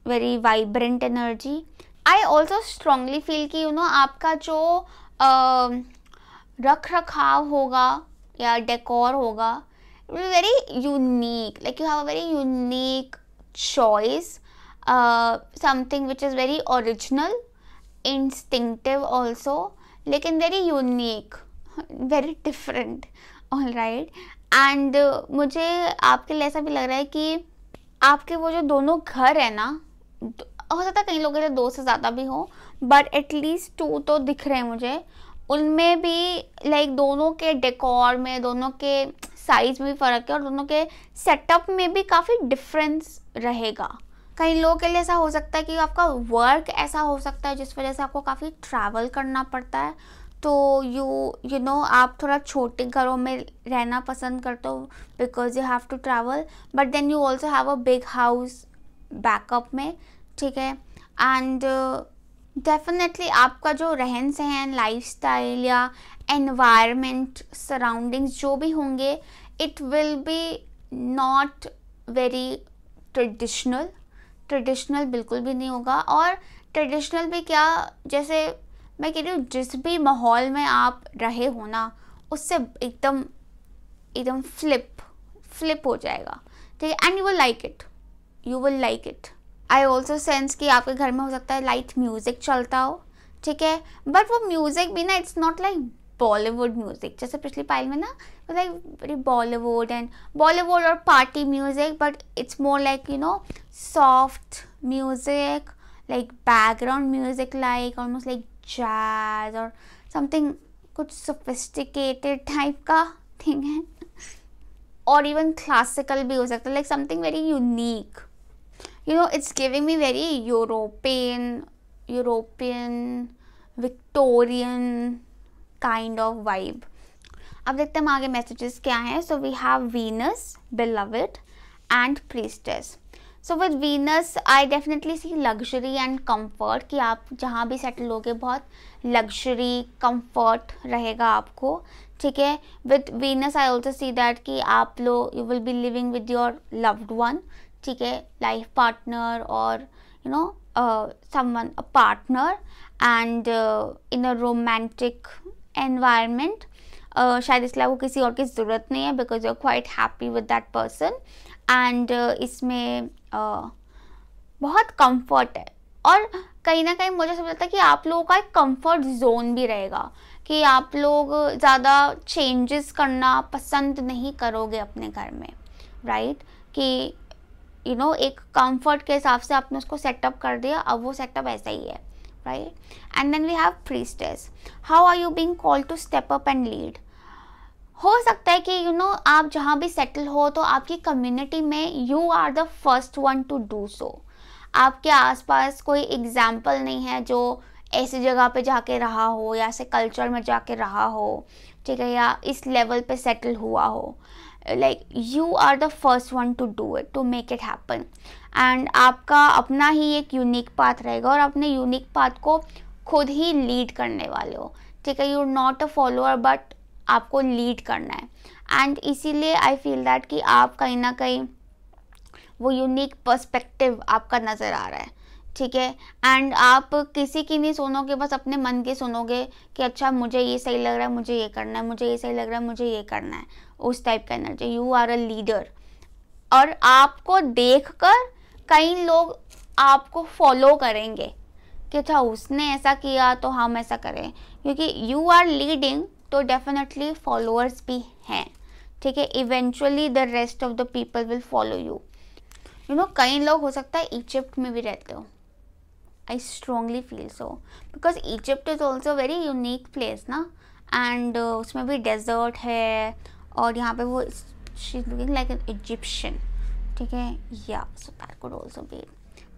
very vibrant energy I also strongly feel कि यू नो आपका जो रख रखाव होगा या डेकोर होगा very unique like you have a very unique choice something which is very original instinctive also लेकिन very unique very different all right and uh, मुझे आपके लिए ऐसा भी लग रहा है कि आपके वो जो दोनों घर है ना हो सकता है कई लोगों के दो से ज़्यादा भी हो बट एटलीस्ट टू तो दिख रहे हैं मुझे उनमें भी लाइक दोनों के डेकोर में दोनों के साइज में भी फ़र्क है और दोनों के सेटअप में भी काफ़ी डिफरेंस रहेगा कई लोगों के लिए ऐसा हो सकता है कि आपका वर्क ऐसा हो सकता है जिस वजह से आपको काफ़ी ट्रैवल करना पड़ता है तो यू यू नो आप थोड़ा छोटे घरों में रहना पसंद करते हो because you have to travel but then you also have a big house backup में ठीक है एंड डेफिनेटली uh, आपका जो रहन सहन लाइफ स्टाइल या एनवायरमेंट सराउंडिंग्स जो भी होंगे it will be not very traditional traditional बिल्कुल भी नहीं होगा और ट्रेडिशनल भी क्या जैसे मैं कह रही हूँ जिस भी माहौल में आप रहे हो ना उससे एकदम एकदम फ्लिप फ्लिप हो जाएगा ठीक है and you will like it you will like it I also sense कि आपके घर में हो सकता है लाइट म्यूज़िक चलता हो ठीक है बट वो म्यूज़िक भी ना it's not like Bollywood music जैसे पिछली पाइल में ना लाइक बॉलीवुड एंड बॉलीवुड और party music but it's more like you know soft music like background music like almost like jazz or something कुछ sophisticated type का thing है और even classical भी हो सकता है like something very unique you know it's giving me very European European Victorian kind of vibe अब देखते हैं हम आगे messages क्या हैं so we have Venus beloved and priestess so with Venus I definitely see luxury and comfort कि आप जहाँ भी सेटल होगे बहुत लग्जरी कम्फर्ट रहेगा आपको ठीक है with Venus I also see that कि आप लोग you will be living with your loved one ठीक है लाइफ पार्टनर और you know some partner and in a romantic environment शायद इसलिए आपको किसी और की ज़रूरत नहीं है because you are quite happy with that person and uh, इसमें uh, बहुत कंफर्ट है और कहीं ना कहीं मुझे समझ आता है कि आप लोगों का एक कंफर्ट जोन भी रहेगा कि आप लोग ज़्यादा चेंजेस करना पसंद नहीं करोगे अपने घर में राइट कि यू you नो know, एक कंफर्ट के हिसाब से आपने उसको सेटअप कर दिया अब वो सेटअप ऐसा ही है right and then we have priestess how are you being called to step up and lead हो सकता है कि यू you नो know, आप जहाँ भी सेटल हो तो आपकी कम्युनिटी में you are the first one to do so आपके आसपास कोई एग्जाम्पल नहीं है जो ऐसी जगह पे जाके रहा हो या ऐसे कल्चर में जाके रहा हो ठीक है या इस लेवल पे सेटल हुआ हो like you are the first one to do it to make it happen and आपका अपना ही एक यूनिक पाथ रहेगा और अपने यूनिक पाथ को खुद ही लीड करने वाले हो ठीक है you are not a follower but आपको लीड करना है एंड इसीलिए आई फील दैट कि आप कहीं ना कहीं वो यूनिक पर्सपेक्टिव आपका नज़र आ रहा है ठीक है एंड आप किसी की नहीं सुनोगे बस अपने मन के सुनोगे कि अच्छा मुझे ये सही लग रहा है मुझे ये करना है मुझे ये सही लग रहा है मुझे ये करना है उस टाइप का energy you are a leader और आपको देख कर कई लोग आपको फॉलो करेंगे कि अच्छा उसने ऐसा किया तो हम ऐसा करें क्योंकि यू आर लीडिंग तो डेफिनेटली फॉलोअर्स भी हैं ठीक है eventually the rest of the people will follow you you know कई लोग हो सकता है इजिप्ट में भी रहते हो I strongly feel so because Egypt is also very unique place ना एंड uh, उसमें भी डेजर्ट है और यहाँ पे वो लुकिंग लाइक एन इजिप्शियन ठीक है या so that could also be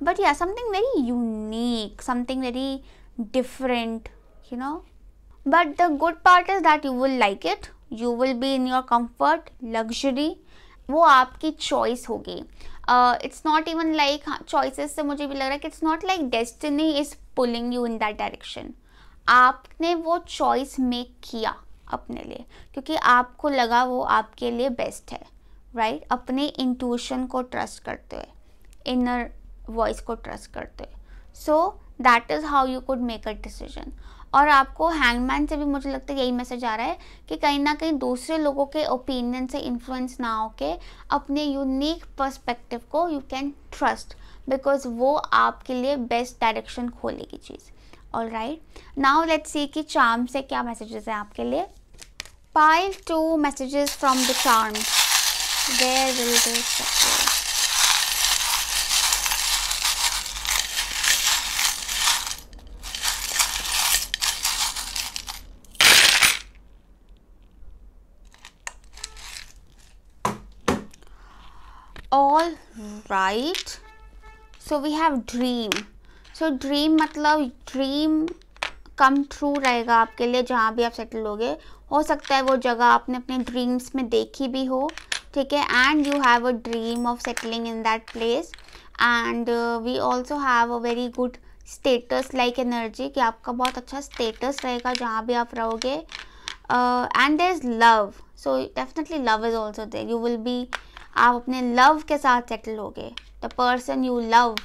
but या something very unique something very different you know but the good part is that you will like it you will be in your comfort luxury वो आपकी choice होगी it's not even like choices से मुझे भी लग रहा है कि it's not like destiny is pulling you in that direction आपने वो चॉइस मेक किया अपने लिए क्योंकि आपको लगा वो आपके लिए बेस्ट है राइट right? अपने इंट्यूशन को ट्रस्ट करते हुए इनर वॉइस को ट्रस्ट करते हुए so that is how you could make a decision और आपको हैंगमैन से भी मुझे लगता है यही मैसेज आ रहा है कि कहीं ना कहीं दूसरे लोगों के ओपिनियन से इन्फ्लुएंस ना होके अपने यूनिक पर्सपेक्टिव को यू कैन ट्रस्ट बिकॉज वो आपके लिए बेस्ट डायरेक्शन खोलेगी चीज़ all right now let's see कि चार्म से क्या मैसेजेस हैं आपके लिए five two messages from the charm there will all right so we have dream so dream मतलब dream कम थ्रू रहेगा आपके लिए जहाँ भी आप सेटल होगे हो सकता है वो जगह आपने अपने ड्रीम्स में देखी भी हो ठीक है and you have a dream of settling in that place and we also have a very good status like energy कि आपका बहुत अच्छा स्टेटस रहेगा जहाँ भी आप रहोगे and there is love so definitely love is also there you will be आप अपने लव के साथ सेटल हो गए the person you love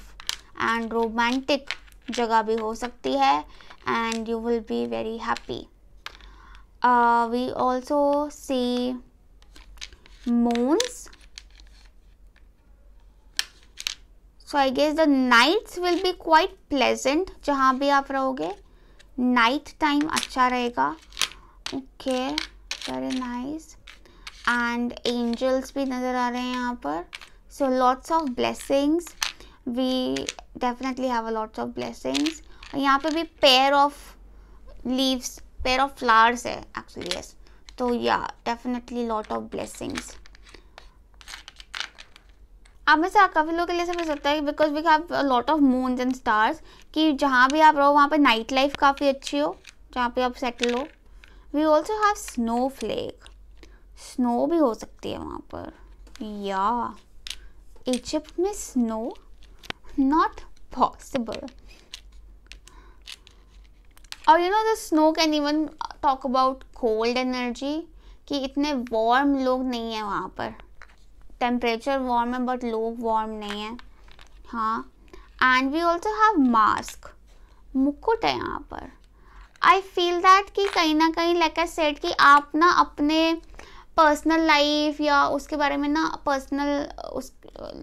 and romantic जगह भी हो सकती है and you will be very happy we also see moons so I guess the nights will be quite pleasant जहाँ भी आप रहोगे नाइट टाइम अच्छा रहेगा okay very nice and angels भी नज़र आ रहे हैं यहाँ पर so lots of blessings we definitely have a lots of blessings और यहाँ पे भी pair of leaves pair of flowers है एक्चुअली यस तो या डेफिनेटली लॉट ऑफ ब्लेसिंग्स आप में से काफ़ी लोगों के लिए समझ सकता है because we have lot of moon and stars कि जहाँ भी आप रहो वहाँ पर नाइट लाइफ काफ़ी अच्छी हो जहाँ पे आप सेटल हो we also have snowflake snow भी हो सकती है वहाँ पर या इजिप्ट में स्नो नॉट पॉसिबल और you know the snow can even talk about cold energy कि इतने वार्म लोग नहीं हैं वहाँ पर टेम्परेचर वार्म है बट लोग वार्म नहीं है हाँ and we also have mask मुकुट है यहाँ पर आई फील दैट कि कहीं ना कहीं लाइक सेट कि आप ना अपने पर्सनल लाइफ या उसके बारे में ना पर्सनल उस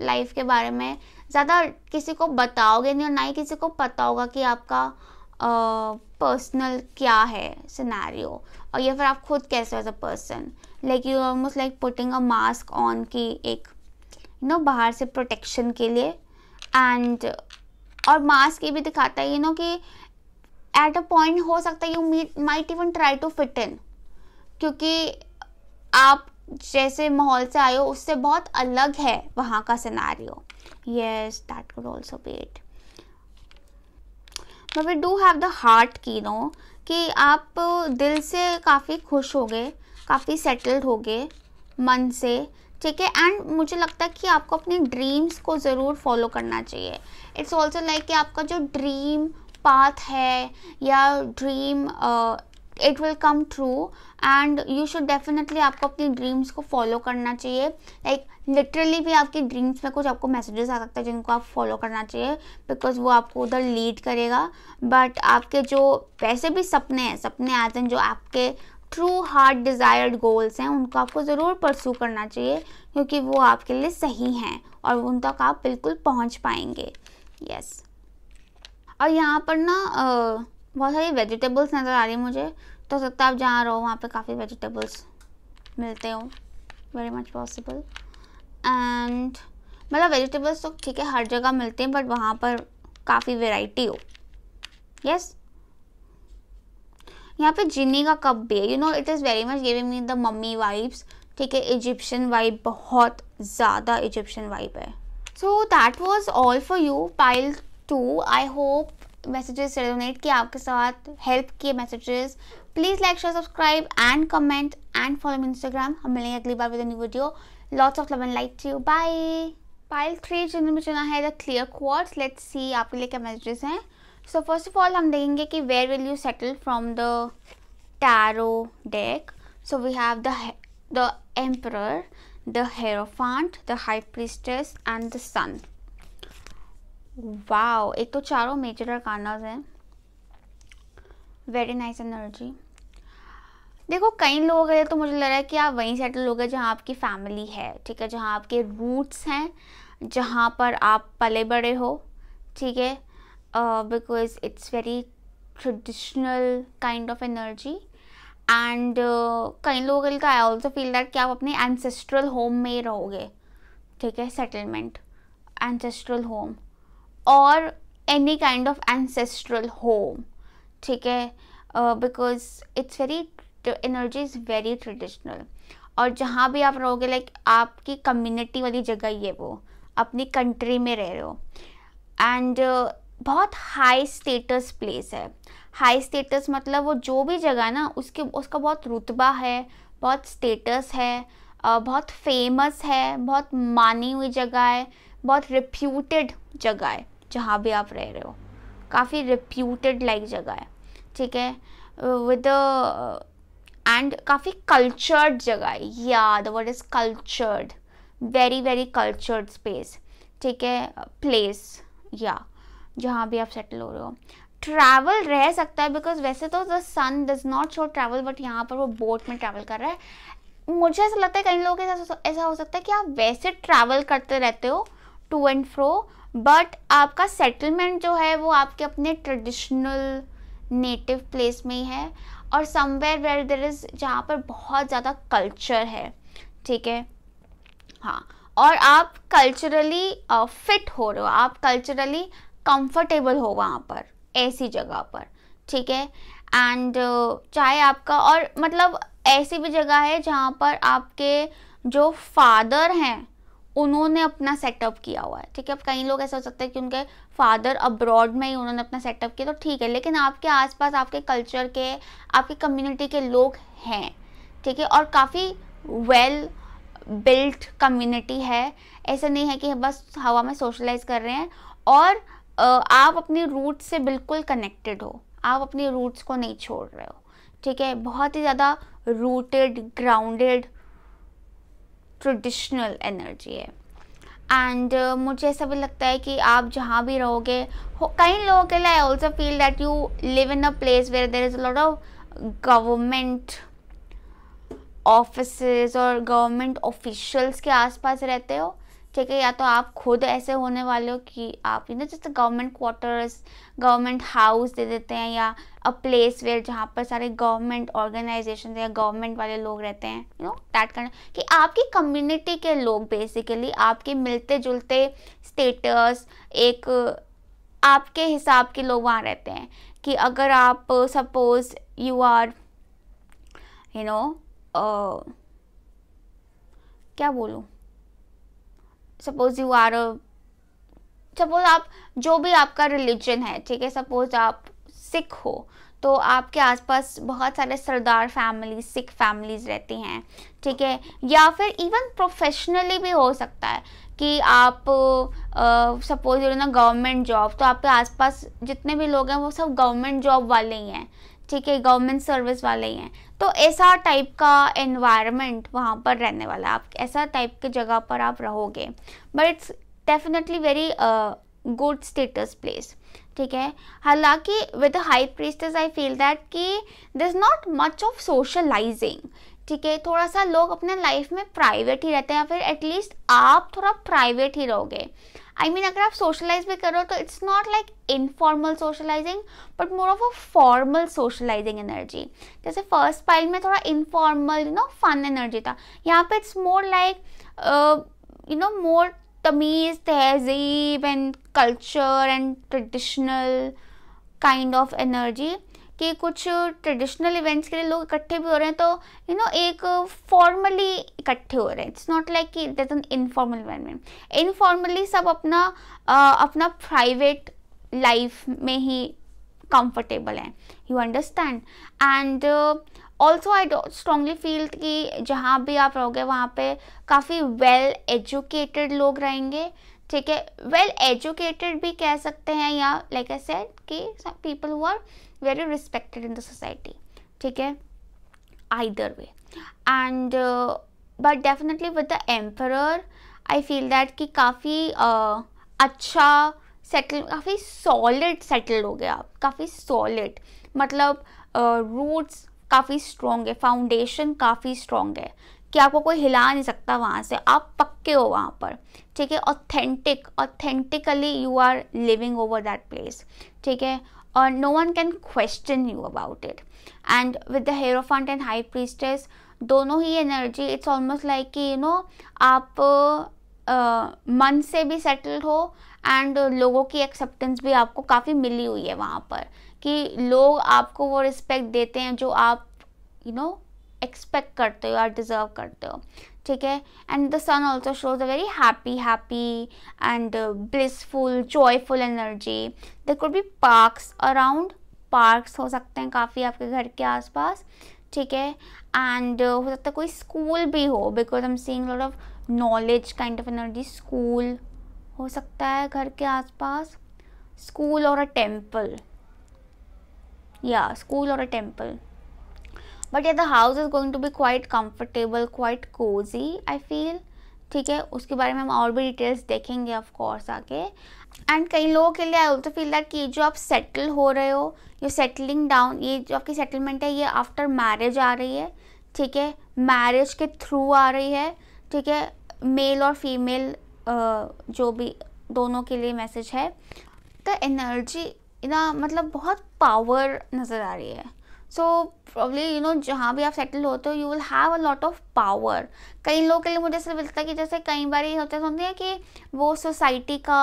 लाइफ के बारे में ज़्यादा किसी को बताओगे नहीं और ना ही किसी को पता होगा कि आपका पर्सनल uh, क्या है सिनेरियो और या फिर आप खुद कैसे हो as a person like you almost like putting a mask on की एक यू नो बाहर से प्रोटेक्शन के लिए एंड और मास्क ये भी दिखाता है यू नो कि एट अ पॉइंट हो सकता है you meet might even try to fit in क्योंकि आप जैसे माहौल से आए हो उससे बहुत अलग है वहाँ का scenario yes that could also be it but we do have the heart की नो कि आप दिल से काफ़ी खुश हो गए काफ़ी सेटल्ड हो गए मन से ठीक है एंड मुझे लगता है कि आपको अपने ड्रीम्स को ज़रूर फॉलो करना चाहिए इट्स ऑल्सो लाइक कि आपका जो ड्रीम पाथ है या dream it will come true and you should definitely आपको अपनी ड्रीम्स को फॉलो करना चाहिए लाइक like, लिटरली भी आपकी ड्रीम्स में कुछ आपको मैसेजेस आ सकते हैं जिनको आप फॉलो करना चाहिए बिकॉज वो आपको उधर लीड करेगा बट आपके जो वैसे भी सपने हैं सपने आते हैं जो आपके ट्रू हार्ट डिज़ायर्ड गोल्स हैं उनको आपको ज़रूर परसू करना चाहिए क्योंकि वो आपके लिए सही हैं और उन तक आप बिल्कुल पहुँच पाएंगे यस yes. और यहाँ पर ना बहुत सारी वेजिटेबल्स नज़र आ रही है मुझे तो सकता आप जहाँ रहो वहाँ पे काफ़ी वेजिटेबल्स मिलते हो वेरी मच पॉसिबल एंड मतलब वेजिटेबल्स तो ठीक है हर जगह मिलते हैं बट वहाँ पर काफ़ी वेराइटी हो यस यहाँ पे जिनी का कप भी है you know it is very much giving me the mummy vibes ठीक है इजिप्शियन वाइब बहुत ज़्यादा इजिप्शियन वाइब है so that was all for you pile two I hope messages resonate किया आपके साथ हेल्प किए messages please like share subscribe and comment and follow me Instagram हम मिलेंगे अगली बार with new video lots of love and like to bye pile three जिन्होंने में चुना है the clear quartz let's see आपके लिए क्या मैसेजेस हैं सो फर्स्ट ऑफ ऑल हम देखेंगे कि where will you settle from the tarot deck so we have the the emperor the hierophant the high priestess and the sun wow एक तो चारों मेजर अरकानाज हैं वेरी नाइस एनर्जी देखो कई लोग हैं तो मुझे लग रहा है कि आप वहीं सेटल हो गए जहाँ आपकी फैमिली है ठीक है जहाँ आपके रूट्स हैं जहाँ पर आप पले बड़े हो ठीक है because it's very traditional kind of energy and कई लोग का आई ऑल्सो फील दैट कि आप अपने एनसेस्ट्रल होम में ही रहोगे ठीक है सेटलमेंट एनसेस्ट्रल होम और any kind of ancestral home ठीक है because it's very energy is very traditional और जहाँ भी आप रहोगे लाइक आपकी कम्युनिटी वाली जगह ही है वो अपनी कंट्री में रह रहे हो एंड uh, बहुत हाई स्टेटस प्लेस है हाई स्टेटस मतलब वो जो भी जगह है ना उसके उसका बहुत रुतबा है बहुत स्टेटस है uh, बहुत फेमस है बहुत मानी हुई जगह है बहुत रिप्यूटेड जगह है जहाँ भी आप रह रहे हो काफ़ी रिप्यूटेड लाइक जगह है ठीक है विद एंड काफ़ी कल्चर्ड जगह है या the word is cultured very very cultured space ठीक है प्लेस या जहाँ भी आप सेटल हो रहे हो ट्रैवल रह सकता है बिकॉज वैसे तो the sun does not show travel but यहाँ पर वो बोट में ट्रैवल कर रहा है मुझे ऐसा लगता है कई लोगों के साथ ऐसा हो सकता है कि आप वैसे ट्रैवल करते रहते हो टू एंड फ्रो बट आपका सेटलमेंट जो है वो आपके अपने ट्रेडिशनल नेटिव प्लेस में ही है और समवेयर वेयर देर इज़ जहाँ पर बहुत ज़्यादा कल्चर है ठीक है हाँ और आप कल्चरली फिट हो रहे हो आप कल्चरली कंफर्टेबल हो वहाँ पर ऐसी जगह पर ठीक है एंड uh, चाहे आपका और मतलब ऐसी भी जगह है जहाँ पर आपके जो फादर हैं उन्होंने अपना सेटअप किया हुआ है ठीक है अब कई लोग ऐसा हो सकता है कि उनके फादर अब्रॉड में ही उन्होंने अपना सेटअप किया तो ठीक है लेकिन आपके आसपास आपके कल्चर के आपके कम्युनिटी के लोग हैं ठीक है और काफ़ी वेल बिल्ट कम्युनिटी है ऐसा नहीं है कि बस हवा में सोशलाइज कर रहे हैं और आप अपनी रूट से बिल्कुल कनेक्टेड हो आप अपनी रूट्स को नहीं छोड़ रहे हो ठीक है बहुत ही ज़्यादा रूटेड ग्राउंडेड ट्रेडिशनल एनर्जी है एंड uh, मुझे ऐसा भी लगता है कि आप जहाँ भी रहोगे कई लोगों के लिए I also feel that you live in a place where there is lot of government office और गवर्नमेंट ऑफिशल्स के आसपास रहते हो ठीक है या तो आप खुद ऐसे होने वाले हो कि आप यू नो जैसे गवर्नमेंट क्वार्टर्स गवर्नमेंट हाउस दे देते हैं या अ प्लेस वेयर जहाँ पर सारे गवर्नमेंट ऑर्गेनाइजेशन या गवर्नमेंट वाले लोग रहते हैं यू नो टैट करना कि आपकी कम्युनिटी के लोग बेसिकली आपके मिलते जुलते स्टेटस एक आपके हिसाब के लोग वहाँ रहते हैं कि अगर आप suppose you are you know क्या बोलूँ सपोज यू आर सपोज आप जो भी आपका रिलीजन है ठीक है सपोज आप सिख हो तो आपके आसपास बहुत सारे सरदार फैमिली सिख फैमिलीज रहती हैं ठीक है या फिर इवन प्रोफेशनली भी हो सकता है कि आप सपोज यू ना गवर्नमेंट जॉब तो आपके आसपास जितने भी लोग हैं वो सब गवर्नमेंट जॉब वाले ही हैं ठीक है गवर्नमेंट सर्विस वाले ही हैं तो ऐसा टाइप का एनवायरनमेंट वहाँ पर रहने वाला है आप ऐसा टाइप की जगह पर आप रहोगे but it's definitely very good status place ठीक है हालांकि with high priestess I feel that कि there is not much of socialising ठीक है थोड़ा सा लोग अपने लाइफ में प्राइवेट ही रहते हैं या फिर एटलीस्ट आप थोड़ा प्राइवेट ही रहोगे आई मीन अगर आप सोशलाइज भी करो तो it's not like informal socialising but more of a formal socialising energy जैसे फर्स्ट पाइल में थोड़ा informal you know fun energy था यहाँ पे it's more like you know more तमीज़ तहजीब and culture and traditional kind of energy कि कुछ ट्रेडिशनल इवेंट्स के लिए लोग इकट्ठे भी हो रहे हैं तो यू you नो know, एक फॉर्मली इकट्ठे हो रहे हैं इट्स नॉट लाइक कि that an informal environment informally सब अपना आ, अपना प्राइवेट लाइफ में ही कंफर्टेबल हैं you understand and also I strongly feel कि जहाँ भी आप रहोगे वहाँ पे काफ़ी वेल एजुकेटेड लोग रहेंगे ठीक है वेल एजुकेटेड भी कह सकते हैं या लाइक ए सेट कि people who are very respected in the society ठीक है either way and uh, but definitely with the emperor I feel that कि काफ़ी uh, अच्छा सेटल काफ़ी सॉलिड सेटल हो गया काफ़ी सॉलिड मतलब रूट्स uh, काफ़ी स्ट्रॉन्ग है फाउंडेशन काफ़ी स्ट्रॉन्ग है कि आपको कोई हिला नहीं सकता वहाँ से आप पक्के हो वहाँ पर ठीक है authentic authentically you are living over that place ठीक है or uh, no one can question you about it and with the hierophant and high priestess दोनों ही एनर्जी इट्स ऑलमोस्ट लाइक कि यू नो आप uh, मन से भी settled हो एंड लोगों की एक्सेप्टेंस भी आपको काफ़ी मिली हुई है वहाँ पर कि लोग आपको वो रिस्पेक्ट देते हैं जो आप यू नो एक्सपेक्ट करते हो और डिज़र्व करते हो ठीक है and the sun also shows a very happy happy and blissful joyful energy there could be parks around parks हो सकते हैं काफ़ी आपके घर के आसपास ठीक है एंड uh, हो सकता है कोई स्कूल भी हो because I am seeing lot of knowledge kind of energy school हो सकता है घर के आसपास स्कूल और अ टेम्पल या स्कूल और अ टेम्पल बट ये the house is going to be quite comfortable quite cosy I feel ठीक है उसके बारे में हम और भी डिटेल्स देखेंगे ऑफकोर्स आके एंड कई लोगों के लिए आई ऑल्सो फील दैट कि जो आप सेटल हो रहे हो ये सेटलिंग डाउन ये जो आपकी सेटलमेंट है ये आफ्टर मैरिज आ रही है ठीक है मैरिज के थ्रू आ रही है ठीक है मेल और फीमेल जो भी दोनों के लिए मैसेज है द एनर्जी ना मतलब बहुत पावर नज़र आ रही है सो प्रॉब्ली यू नो जहाँ भी आप सेटल होते हो you will have a lot of power कई लोगों के लिए मुझे सिर्फ लगता है कि जैसे कई बार ये होते सुनते हैं कि वो सोसाइटी का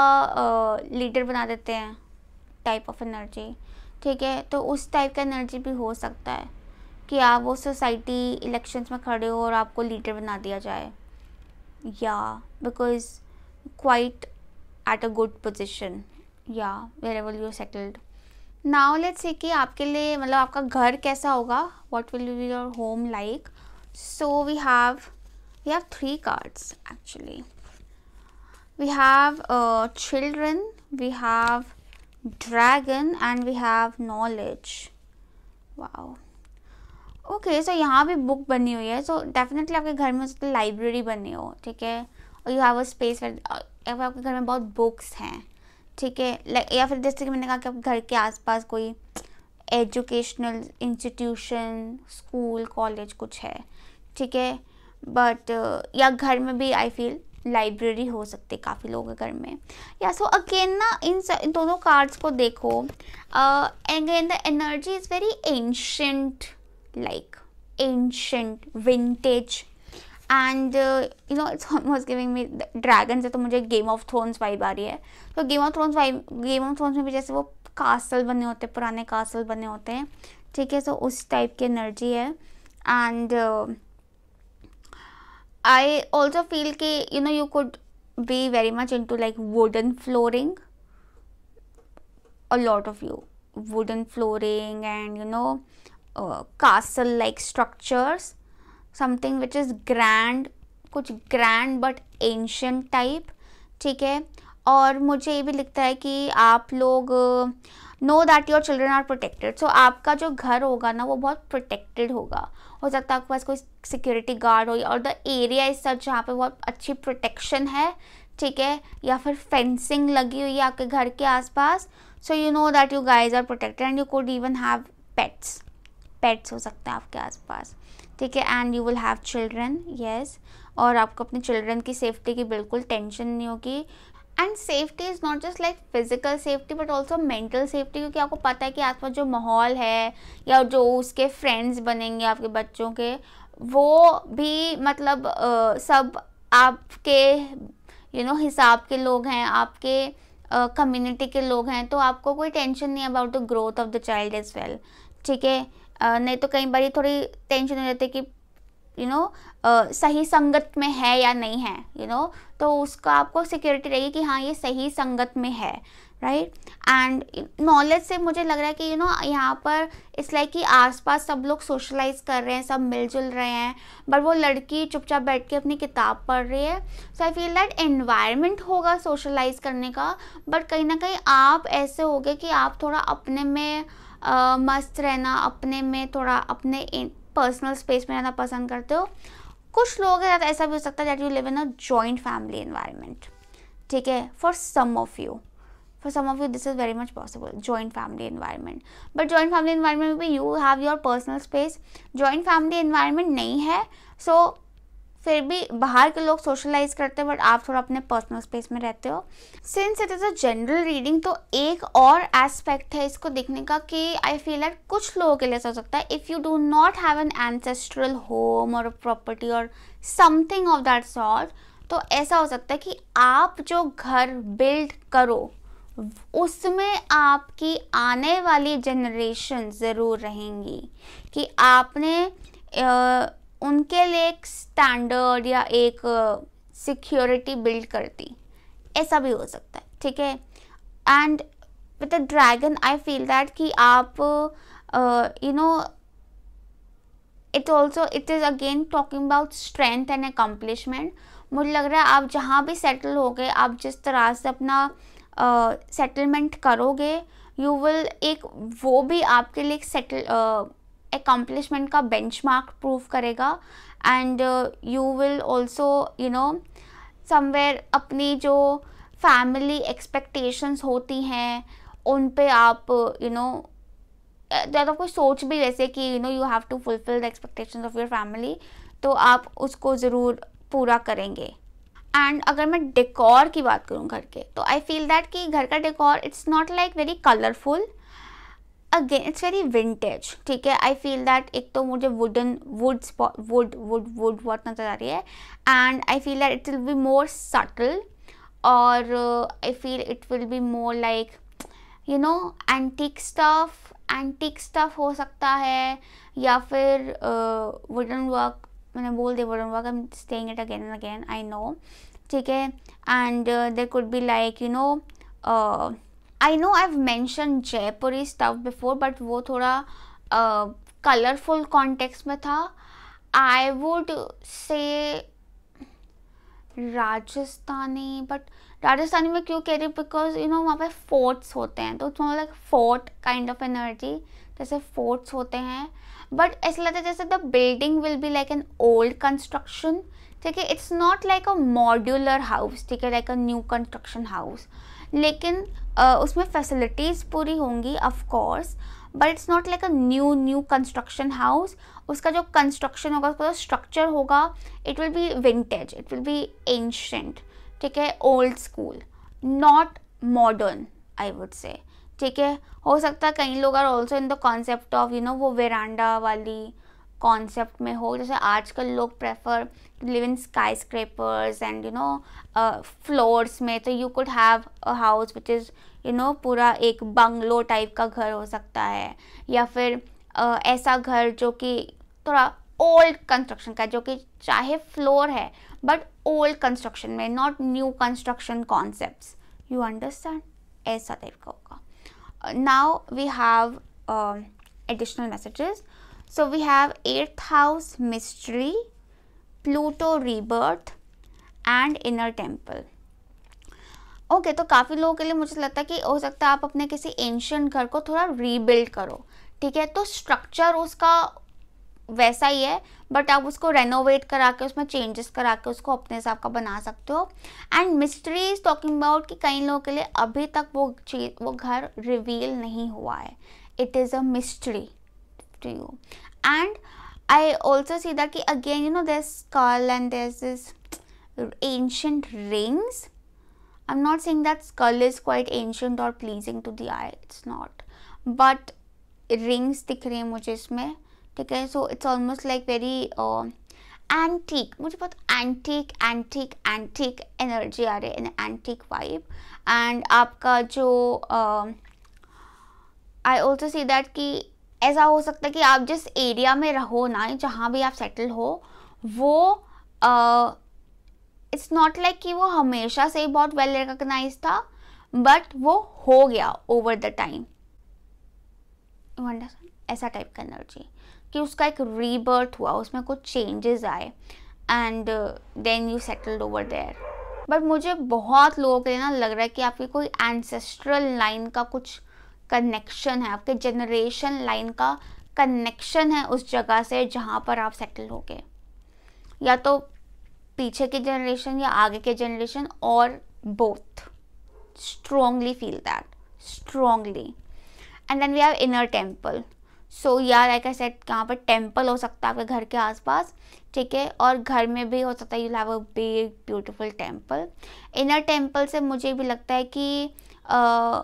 लीडर uh, बना देते हैं टाइप ऑफ एनर्जी ठीक है तो उस टाइप का एनर्जी भी हो सकता है कि आप वो सोसाइटी इलेक्शंस में खड़े हो और आपको लीडर बना दिया जाए या because quite at a good position या wherever you settled now let's see कि आपके लिए मतलब आपका घर कैसा होगा what will be your home like so we have we have three cards actually we have children we have dragon and we have knowledge wow okay so यहाँ भी बुक बनी हुई है सो so डेफिनेटली आपके घर में library बनी हो ठीक है और यू हैव अ स्पेस आपके घर में बहुत बुक्स हैं ठीक है या फिर जैसे कि मैंने कहा कि आप घर के आसपास कोई एजुकेशनल इंस्टीट्यूशन स्कूल कॉलेज कुछ है ठीक है बट या घर में भी आई फील लाइब्रेरी हो सकती काफ़ी लोग घर में या सो अगेन ना इन दोनों कार्ड्स को देखो again the energy is very ancient like ancient vintage and you know it's almost giving me dragon से तो मुझे गेम ऑफ थ्रोन्स वाइब आ रही है तो Game of Thrones vibe Game of Thrones में भी जैसे वो कासल बने होते हैं पुराने कासल बने होते हैं ठीक है सो so, उस टाइप की एनर्जी है एंड आई ऑल्सो फील कि you know you could be very much into like wooden flooring a lot of you wooden flooring and you know castle like structures something which is grand कुछ grand but ancient type ठीक है और मुझे ये भी लिखता है कि आप लोग know that your children are protected so आपका जो घर होगा ना वो बहुत प्रोटेक्टेड होगा हो सकता है आपके पास कोई सिक्योरिटी गार्ड हो और द एरिया इज सच जहाँ पे बहुत अच्छी प्रोटेक्शन है ठीक है या फिर फेंसिंग लगी हुई है आपके घर के आसपास so you know that you guys are protected and you could even have pets pets हो सकते हैं आपके आसपास ठीक है and you will have children yes और आपको अपने चिल्ड्रन की सेफ्टी की बिल्कुल टेंशन नहीं होगी and safety is not just like physical safety but also mental safety क्योंकि आपको पता है कि आसपास जो माहौल है या जो उसके फ्रेंड्स बनेंगे आपके बच्चों के वो भी मतलब आ, सब आपके यू you नो know, हिसाब के लोग हैं आपके कम्युनिटी uh, के लोग हैं तो आपको कोई टेंशन नहीं about the growth of the child is well ठीक है नहीं तो कई बार थोड़ी टेंशन हो जाती है कि यू नो सही संगत में है या नहीं है यू नो तो उसका आपको सिक्योरिटी रहेगी कि हाँ ये सही संगत में है राइट एंड नॉलेज से मुझे लग रहा है कि यू नो यहाँ पर इस लाइक कि आसपास सब लोग सोशलाइज कर रहे हैं सब मिलजुल रहे हैं बट वो लड़की चुपचाप बैठ के अपनी किताब पढ़ रही है so I feel that environment होगा सोशलाइज करने का बट कहीं ना कहीं आप ऐसे हो गए कि आप थोड़ा अपने में मस्त रहना अपने में थोड़ा अपने पर्सनल स्पेस में रहना पसंद करते हो कुछ लोगों के ऐसा भी हो सकता है that you live in a joint family environment ठीक है for some of you for some of you this is very much possible joint family environment but joint family environment में भी you have your personal space joint family environment नहीं है so so, फिर भी बाहर के लोग सोशलाइज करते हैं बट आप थोड़ा अपने पर्सनल स्पेस में रहते हो since it is a general reading तो एक और एस्पेक्ट है इसको देखने का कि आई फील लाइक कुछ लोगों के लिए हो सकता है if you do not have an ancestral home और प्रॉपर्टी और समथिंग ऑफ दैट सॉर्ट तो ऐसा हो सकता है कि आप जो घर बिल्ड करो उसमें आपकी आने वाली जनरेशन ज़रूर रहेंगी कि आपने उनके लिए एक स्टैंडर्ड या एक सिक्योरिटी बिल्ड कर दी ऐसा भी हो सकता है ठीक है and with a dragon I feel that कि आप you know it also it is again talking about strength and accomplishment मुझे लग रहा है आप जहाँ भी सेटल हो गए आप जिस तरह से अपना सेटलमेंट uh, करोगे यू विल एक वो भी आपके लिए एक सेटल अकम्पलिशमेंट का मार्क प्रूव करेगा and you will also you know somewhere अपनी जो फैमिली एक्सपेक्टेशंस होती हैं उन पे आप यू नो ज़्यादा कोई सोच भी वैसे कि you know you have to fulfil the expectation of your family तो आप उसको ज़रूर पूरा करेंगे एंड अगर मैं डेकोर की बात करूँ घर के तो आई फील दैट कि घर का decor it's not like very colourful again it's very vintage ठीक है आई फील दैट एक तो मुझे wooden wood wood wood wood बहुत नज़र आ रही है and I feel that it will be more subtle और I feel it will be more like you know antique stuff antique stuff हो सकता है या फिर वुडन uh, वर्क मैंने बोल दिया wooden work I am staying it again and again I know ठीक है and there could be like you know I know I mention Jaipuri stuff before but वो थोड़ा कलरफुल uh, कॉन्टेक्स में था आई would से राजस्थानी बट राजस्थानी में क्यों कह रही हूँ बिकॉज यू नो वहाँ पे फोर्ट्स होते हैं तो थोड़ा like fort kind of energy जैसे फोर्ट्स होते हैं बट ऐसा लगता है जैसे the building will be like an old construction ठीक है it's not like a modular house ठीक है like a new construction house लेकिन उसमें फैसिलिटीज़ पूरी होंगी of course but it's not like a new new construction house उसका जो कंस्ट्रक्शन होगा उसका जो स्ट्रक्चर होगा it will be vintage it will be ancient ठीक है old school not modern I would say ठीक है हो सकता है कई लोग are also in the concept of you know वो वेरांडा वाली कॉन्सेप्ट में हो जैसे आजकल लोग prefer live in skyscrapers and you know floors में तो you could have a house which is you know पूरा एक बंगलो टाइप का घर हो सकता है या फिर uh, ऐसा घर जो कि थोड़ा ओल्ड कंस्ट्रक्शन का जो कि चाहे फ्लोर है बट ओल्ड कंस्ट्रक्शन में not new construction concept you understand ऐसा टाइप का होगा now we have additional messages So we have eighth house mystery, Pluto rebirth and inner temple. Okay okay, तो काफ़ी लोगों के लिए मुझे लगता है कि हो सकता है आप अपने किसी एंशंट घर को थोड़ा रीबिल्ड करो ठीक है तो स्ट्रक्चर उसका वैसा ही है बट आप उसको रेनोवेट करा के उसमें चेंजेस करा के उसको अपने हिसाब का बना सकते हो and mystery is talking about कि कई लोगों के लिए अभी तक वो चीज़ वो घर रिवील नहीं हुआ है it is a mystery to you and i also see that again you know there's skull and there's this ancient rings i'm not saying that skull is quite ancient or pleasing to the eye it's not but rings the cream which is इसमें so it's almost like very like uh, antique. Antique मुझे बहुत antique, antique, antique energy आ रही antique vibe. And and आपका जो uh, I also see that कि ऐसा हो सकता है कि आप जिस एरिया में रहो ना जहाँ भी आप सेटल हो वो इट्स नॉट लाइक कि वो हमेशा से ही बहुत वेल रिकग्नाइज था बट वो हो गया ओवर द टाइम ऐसा टाइप का एनर्जी कि उसका एक रीबर्थ हुआ उसमें कुछ चेंजेस आए and then you settled over there but मुझे बहुत लोगों के ना लग रहा है कि आपकी कोई एंसेस्ट्रल लाइन का कुछ कनेक्शन है आपके जनरेशन लाइन का कनेक्शन है उस जगह से जहाँ पर आप सेटल हो गए या तो पीछे के जनरेशन या आगे के जनरेशन और both strongly feel that strongly and then we have inner temple so यार लाइक आई सेट यहाँ पर टेम्पल हो सकता है आपके घर के आसपास ठीक है और घर में भी हो सकता है you have a big beautiful temple inner temple से मुझे भी लगता है कि uh,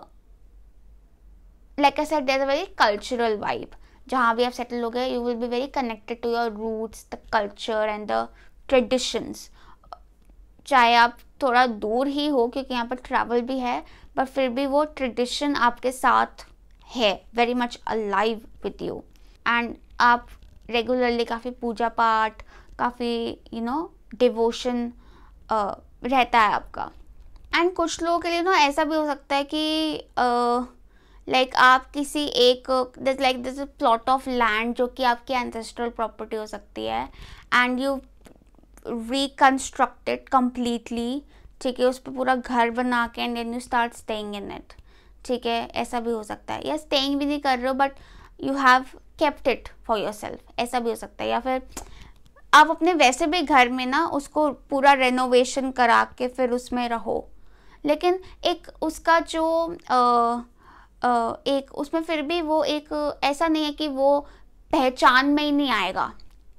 like I set there a very cultural vibe जहाँ भी आप सेटल हो गए you will be very connected to your roots the culture and the traditions चाहे आप थोड़ा दूर ही हो क्योंकि यहाँ पर ट्रैवल भी है बट फिर भी वो ट्रेडिशन आपके साथ है very much alive with you and आप रेगुलरली काफ़ी पूजा पाठ काफ़ी यू नो डिवोशन रहता है आपका एंड कुछ लोगों के लिए ना ऐसा भी हो सकता है कि uh, लाइक like आप किसी एक this like this plot of land जो कि आपकी एंसेस्ट्रल प्रॉपर्टी हो सकती है एंड यू रिकन्स्ट्रक्टेड कम्प्लीटली ठीक है उस पर पूरा घर बना के and then you start staying in it ठीक है ऐसा भी हो सकता है या स्टेइंग भी नहीं कर रहे हो but you have kept it for yourself ऐसा भी हो सकता है या फिर आप अपने वैसे भी घर में ना उसको पूरा रेनोवेशन करा के फिर उसमें रहो लेकिन एक उसका जो आ, एक उसमें फिर भी वो एक ऐसा नहीं है कि वो पहचान में ही नहीं आएगा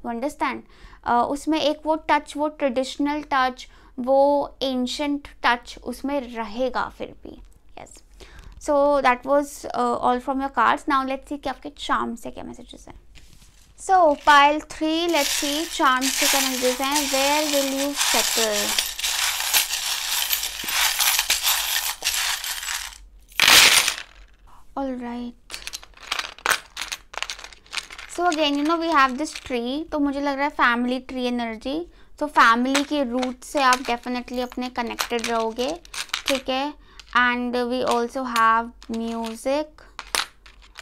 यू अंडरस्टैंड उसमें एक वो टच वो ट्रेडिशनल टच वो एंशंट टच उसमें रहेगा फिर भी yes so that was all from your cards now let's see कि आपके चार्म से क्या मैसेजेस हैं so pile three let's see charm से क्या मैसेजेस हैं where will you settle right so again you know we have this tree तो मुझे लग रहा है फैमिली ट्री एनर्जी तो फैमिली के रूट से आप डेफिनेटली अपने कनेक्टेड रहोगे ठीक है and we also have music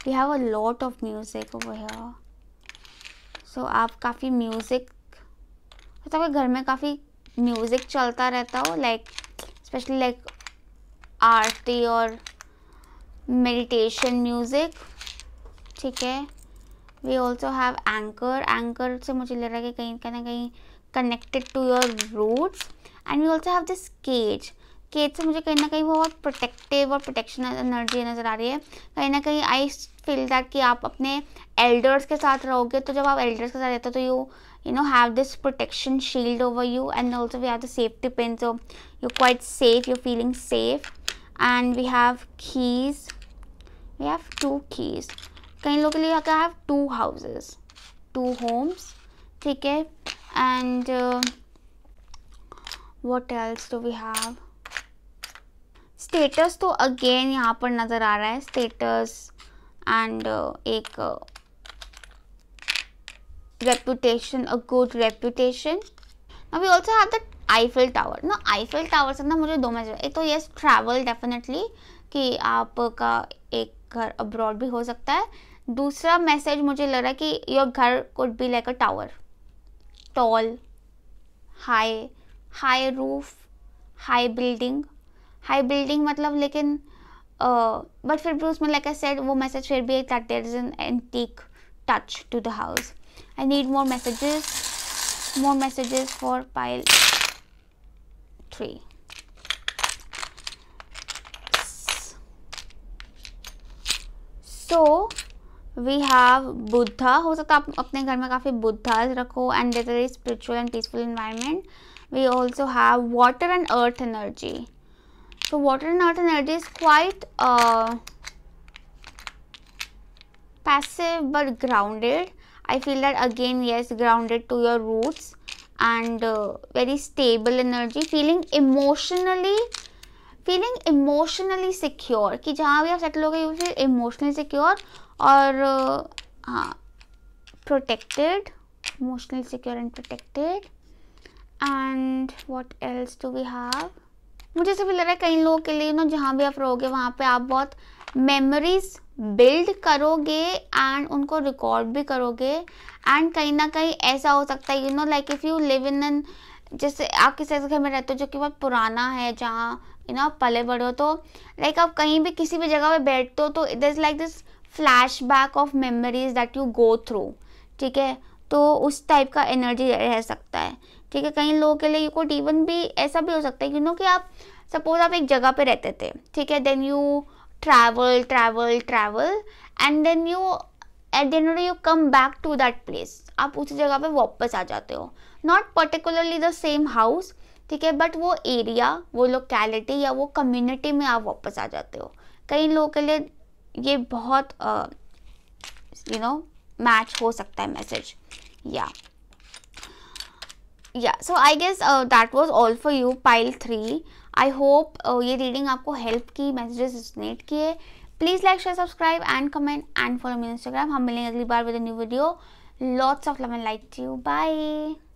we have a lot of music over here so आप काफ़ी म्यूज़िक तो घर में काफ़ी म्यूज़िक चलता रहता हो लाइक स्पेशली लाइक आरती और मेडिटेशन म्यूज़िक ठीक है we also have anchor anchor से मुझे लग रहा है कि कहीं का ना कहीं connected to your roots and we also have this cage cage से मुझे कहीं ना कहीं बहुत प्रोटेक्टिव और प्रोटेक्शन एनर्जी नज़र आ रही है कहीं ना कहीं आई फील दैट कि आप अपने एल्डर्स के साथ रहोगे तो जब आप एल्डर्स के साथ रहते हो तो you you know have this protection shield over you and also we have the safety pin so you quite safe you feeling safe and we have keys we have two keys can you locally i have two houses two homes okay and uh, what else do we have status to again here another aa status and uh, uh, reputation a good reputation now we also have the Eiffel Tower ना Eiffel Tower से ना मुझे दो मजा एक तो yes travel definitely कि आपका एक घर अब्रॉड भी हो सकता है दूसरा मैसेज मुझे लग रहा है कि योर घर could be like a tower tall high high roof high building high building मतलब लेकिन बट फिर भी उसमें लाइक आई सेड वो मैसेज फिर भी that there is an antique touch to the house I need more messages more messages for pile three. So we have Buddha हो सकता आप अपने घर में काफ़ी बुद्धाज रखो and there is spiritual and peaceful environment we also have water and earth energy so water and earth energy is quite passive but grounded I feel that again yes grounded to your roots and uh, very stable energy feeling emotionally feeling emotionally secure कि जहाँ भी आप settle हो गए feel emotionally emotionally secure और uh, हाँ protected emotionally secure and protected and what else do we have मुझे ऐसा भी लग रहा है कई लोगों के लिए ना जहाँ भी आप रहोगे वहाँ पे आप बहुत मेमोरीज बिल्ड करोगे एंड उनको रिकॉर्ड भी करोगे एंड कहीं ना कहीं ऐसा हो सकता है you know like if you live in an जैसे आप किसी ऐसे घर में रहते हो जो कि बहुत पुराना है जहाँ यू नो आप पले बड़े हो तो लाइक आप कहीं भी किसी भी जगह पर बैठते हो तो it is like this flashback of memories that you go through ठीक है तो उस टाइप का एनर्जी रह सकता है ठीक है कई लोगों के लिए यू कोट इवन भी ऐसा भी हो सकता है यू नो कि आप सपोज आप एक जगह पे रहते थे ठीक है then you travel travel travel and then you at the end you come back to that place आप उसी जगह पे वापस आ जाते हो not particularly the same house ठीक है बट वो एरिया वो लोकेलिटी या वो कम्युनिटी में आप वापस आ जाते हो कई लोगों के लिए ये बहुत यू नो मैच हो सकता है मैसेज या या so I guess that was all for you pile three I hope uh, ये रीडिंग आपको हेल्प की मैसेजेस रिजनेट किए please like share subscribe and comment and follow me Instagram हम मिलेंगे अगली बार with new video lots of love and like to bye